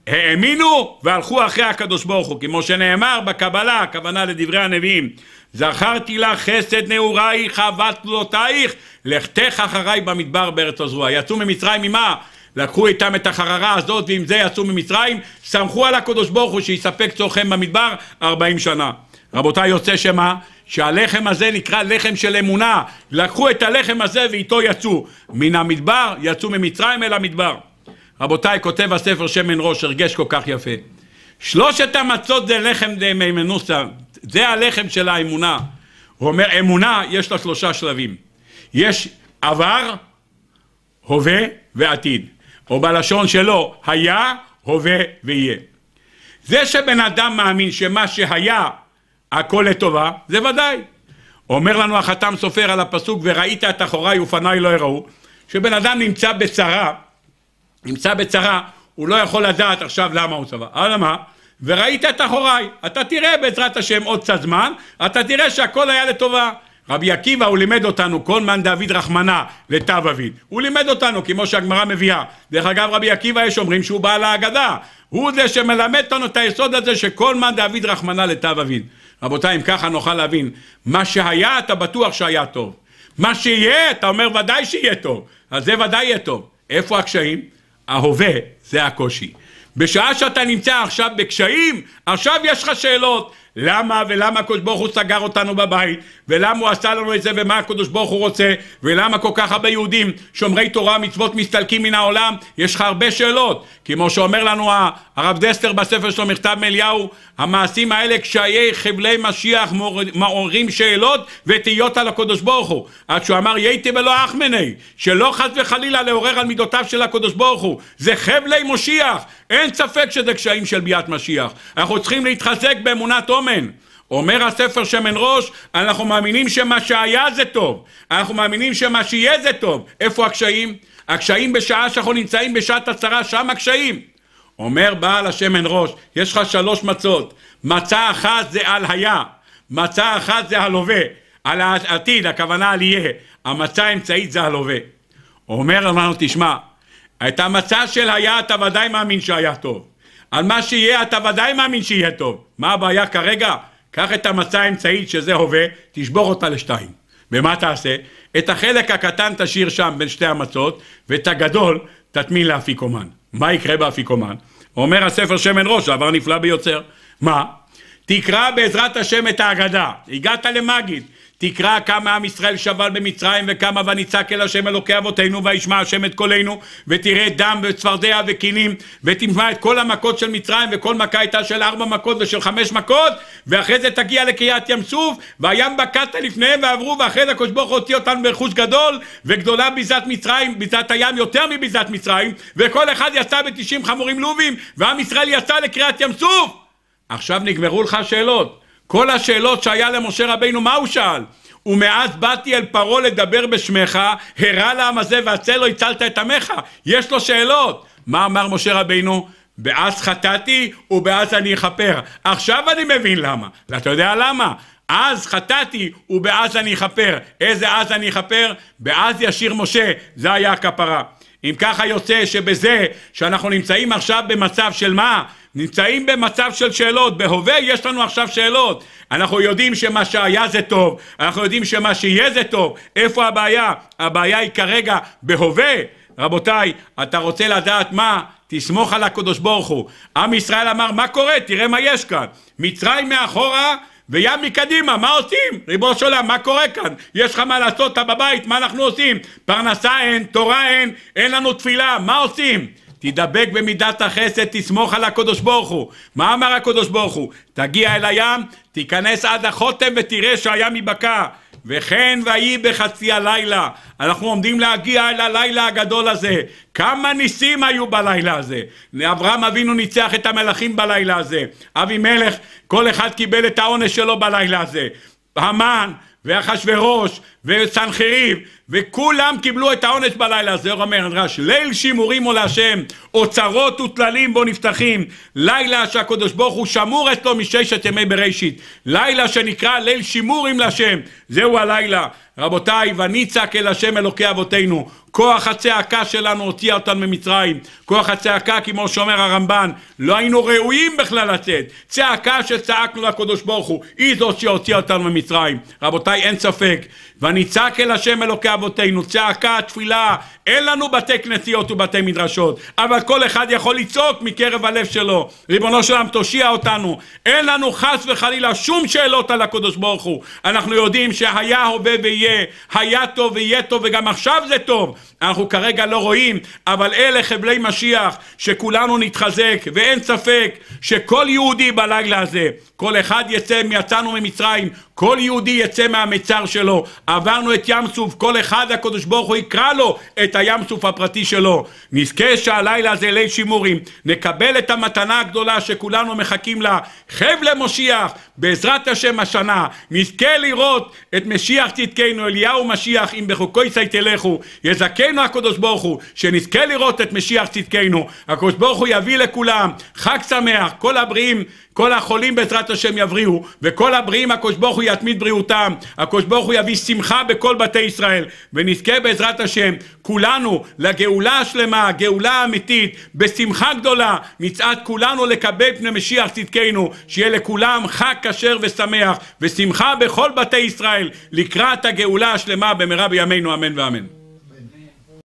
האמינו והלכו אחרי הקדוש ברוך הוא, כמו שנאמר בקבלה, הכוונה לדברי הנביאים. זכרתי לך חסד נעורייך ובתלותייך, לכתך אחריי במדבר בארץ הזרוע. יצאו ממצרים ממה? לקחו איתם את החררה הזאת, ועם זה יצאו ממצרים, סמכו על הקדוש ברוך הוא שיספק צורכם במדבר ארבעים שנה. רבותיי, יוצא שמה? שהלחם הזה נקרא לחם של אמונה. לקחו את הלחם הזה ואיתו יצאו. מן המדבר יצאו ממצרים אל המדבר. רבותיי, כותב הספר שמן ראש, הרגש כל כך יפה. שלושת המצות זה לחם דה מימנוסה, זה הלחם של האמונה. הוא אומר, אמונה יש לה שלושה שלבים. יש עבר, הווה ועתיד. או בלשון שלו, היה, הווה ויהיה. זה שבן אדם מאמין שמה שהיה, הכל לטובה, זה ודאי. אומר לנו החתם סופר על הפסוק, וראית את אחוריי ופניי לא יראו, שבן אדם נמצא בצרה, נמצא בצרה, הוא לא יכול לדעת עכשיו למה הוא צבא. אבל מה? וראית את אחוריי. אתה תראה בעזרת השם עוד קצת זמן, אתה תראה שהכל היה לטובה. רבי עקיבא הוא לימד אותנו כל מן דוד רחמנה לתו אביד. הוא לימד אותנו כמו שהגמרא מביאה. דרך אגב רבי עקיבא יש אומרים שהוא בעל ההגדה. הוא זה שמלמד אותנו את היסוד הזה שכל מן דוד רחמנה לתו אביד. רבותיי אם ככה נוכל להבין מה שהיה אתה בטוח שהיה טוב. מה שיהיה אתה אומר ודאי שיהיה טוב. אז זה ודאי יהיה טוב. איפה הקשיים? ההווה זה הקושי. בשעה שאתה נמצא עכשיו בקשיים, עכשיו יש לך שאלות, למה ולמה הקדוש ברוך הוא סגר אותנו בבית, ולמה הוא עשה לנו את זה ומה הקדוש ברוך הוא רוצה, ולמה כל כך הרבה יהודים שומרי תורה ומצוות מסתלקים מן העולם, יש לך הרבה שאלות. כמו שאומר לנו הרב דסטר בספר שלו מכתב מאליהו, המעשים האלה קשיי חבלי משיח מעוררים שאלות ותהיות על הקדוש ברוך הוא. עד שהוא אמר ייתי ולא אחמני, שלא חס וחלילה לעורר על מידותיו של הקדוש ברוך הוא, זה חבלי מושיח, אין ספק שזה קשיים של ביאת משיח. אנחנו צריכים להתחזק באמונת עומר שמן. אומר הספר שמן ראש, אנחנו מאמינים שמה שהיה זה טוב, אנחנו מאמינים שמה שיהיה זה טוב. איפה הקשיים? הקשיים בשעה שאנחנו נמצאים בשעת הצרה, שם הקשיים. אומר בעל השמן ראש, יש לך שלוש מצות, מצה אחת זה על היה, מצה אחת זה הלווה, על העתיד, הכוונה על יהיה, המצה האמצעית זה הלווה. אומר לנו, תשמע, את המצה של היה אתה ודאי מאמין שהיה טוב. על מה שיהיה אתה ודאי מאמין שיהיה טוב. מה הבעיה כרגע? קח את המצע האמצעית שזה הווה, תשבור אותה לשתיים. ומה תעשה? את החלק הקטן תשאיר שם בין שתי המצות, ואת הגדול תטמין לאפיקומן. מה יקרה באפיקומן? אומר הספר שמן ראש, דבר נפלא ביוצר. מה? תקרא בעזרת השם את ההגדה. הגעת למגיד, תקרא כמה עם ישראל שבל במצרים וכמה ונצעק אל השם אלוקי אבותינו וישמע השם את קולנו ותראה דם וצפרדע וכינים ותשמע את כל המכות של מצרים וכל מכה הייתה של ארבע מכות ושל חמש מכות ואחרי זה תגיע לקריאת ים סוף והים בקעת לפניהם ועברו ואחרי זה הקדוש ברוך הוא הוציא אותנו ברכוש גדול וגדולה ביזת מצרים ביזת הים יותר מביזת מצרים וכל אחד יצא בתשעים חמורים לובים ועם ישראל יצא לקריאת ים סוף עכשיו נגמרו לך השאלות כל השאלות שהיה למשה רבינו, מה הוא שאל? ומאז באתי אל פרעה לדבר בשמך, הרע לעם הזה והצל לא הצלת את עמך. יש לו שאלות. מה אמר משה רבינו? באז חטאתי ובאז אני אכפר. עכשיו אני מבין למה. ואתה יודע למה? אז חטאתי ובאז אני אכפר. איזה אז אני אכפר? באז ישיר משה. זה היה הכפרה. אם ככה יוצא שבזה שאנחנו נמצאים עכשיו במצב של מה? נמצאים במצב של שאלות, בהווה יש לנו עכשיו שאלות. אנחנו יודעים שמה שהיה זה טוב, אנחנו יודעים שמה שיהיה זה טוב. איפה הבעיה? הבעיה היא כרגע בהווה. רבותיי, אתה רוצה לדעת מה? תסמוך על הקדוש ברוך הוא. עם ישראל אמר, מה קורה? תראה מה יש כאן. מצרים מאחורה וים מקדימה, מה עושים? ריבונו של עולם, מה קורה כאן? יש לך מה לעשות, אתה בבית, מה אנחנו עושים? פרנסה אין, תורה אין, אין לנו תפילה, מה עושים? תדבק במידת החסד, תסמוך על הקדוש ברוך הוא. מה אמר הקדוש ברוך הוא? תגיע אל הים, תיכנס עד החותם ותראה שהים ייבקע. וכן ויהי בחצי הלילה. אנחנו עומדים להגיע אל הלילה הגדול הזה. כמה ניסים היו בלילה הזה. אברהם אבינו ניצח את המלכים בלילה הזה. אבימלך, כל אחד קיבל את העונש שלו בלילה הזה. המן ואחשורוש וסנחריב, וכולם קיבלו את העונש בלילה הזה, הוא אומר הדרש, ליל שימורים הוא להשם, אוצרות וטללים בו נפתחים, לילה שהקדוש ברוך הוא שמור אצלו מששת ימי בראשית, לילה שנקרא ליל שימורים להשם, זהו הלילה. רבותיי, וניצק אל השם אלוקי אבותינו, כוח הצעקה שלנו הוציא אותנו ממצרים, כוח הצעקה, כמו שאומר הרמב"ן, לא היינו ראויים בכלל לצאת, צעקה שצעקנו לקדוש ברוך הוא, היא זאת שהוציאה אותנו ממצרים. רבותיי, אין ספק ונצעק אל השם אלוקי אבותינו, צעקה, תפילה, אין לנו בתי כנסיות ובתי מדרשות, אבל כל אחד יכול לצעוק מקרב הלב שלו, ריבונו של עולם תושיע אותנו, אין לנו חס וחלילה שום שאלות על הקדוש ברוך הוא, אנחנו יודעים שהיה הווה ויהיה, היה טוב ויהיה טוב וגם עכשיו זה טוב, אנחנו כרגע לא רואים, אבל אלה חבלי משיח שכולנו נתחזק, ואין ספק שכל יהודי בלילה הזה, כל אחד יצא, יצאנו ממצרים, כל יהודי יצא מהמצר שלו, עברנו את ים סוף, כל אחד הקדוש ברוך הוא יקרא לו את הים סוף הפרטי שלו. נזכה שהלילה הזה ליל שימורים, נקבל את המתנה הגדולה שכולנו מחכים לה, חבלי משיח, בעזרת השם השנה נזכה לראות את משיח צדקנו אליהו משיח אם בחוקו יצאי תלכו יזכנו הקדוש ברוך הוא שנזכה לראות את משיח צדקנו הקדוש ברוך הוא יביא לכולם חג שמח כל הבריאים כל החולים בעזרת השם יבריאו, וכל הבריאים הקדוש ברוך הוא יתמיד בריאותם, הקדוש ברוך הוא יביא שמחה בכל בתי ישראל, ונזכה בעזרת השם כולנו לגאולה השלמה, גאולה אמיתית, בשמחה גדולה, נצעד כולנו לקבל פני משיח צדקנו, שיהיה לכולם חג כשר ושמח, ושמחה בכל בתי ישראל, לקראת הגאולה השלמה במהרה בימינו אמן ואמן.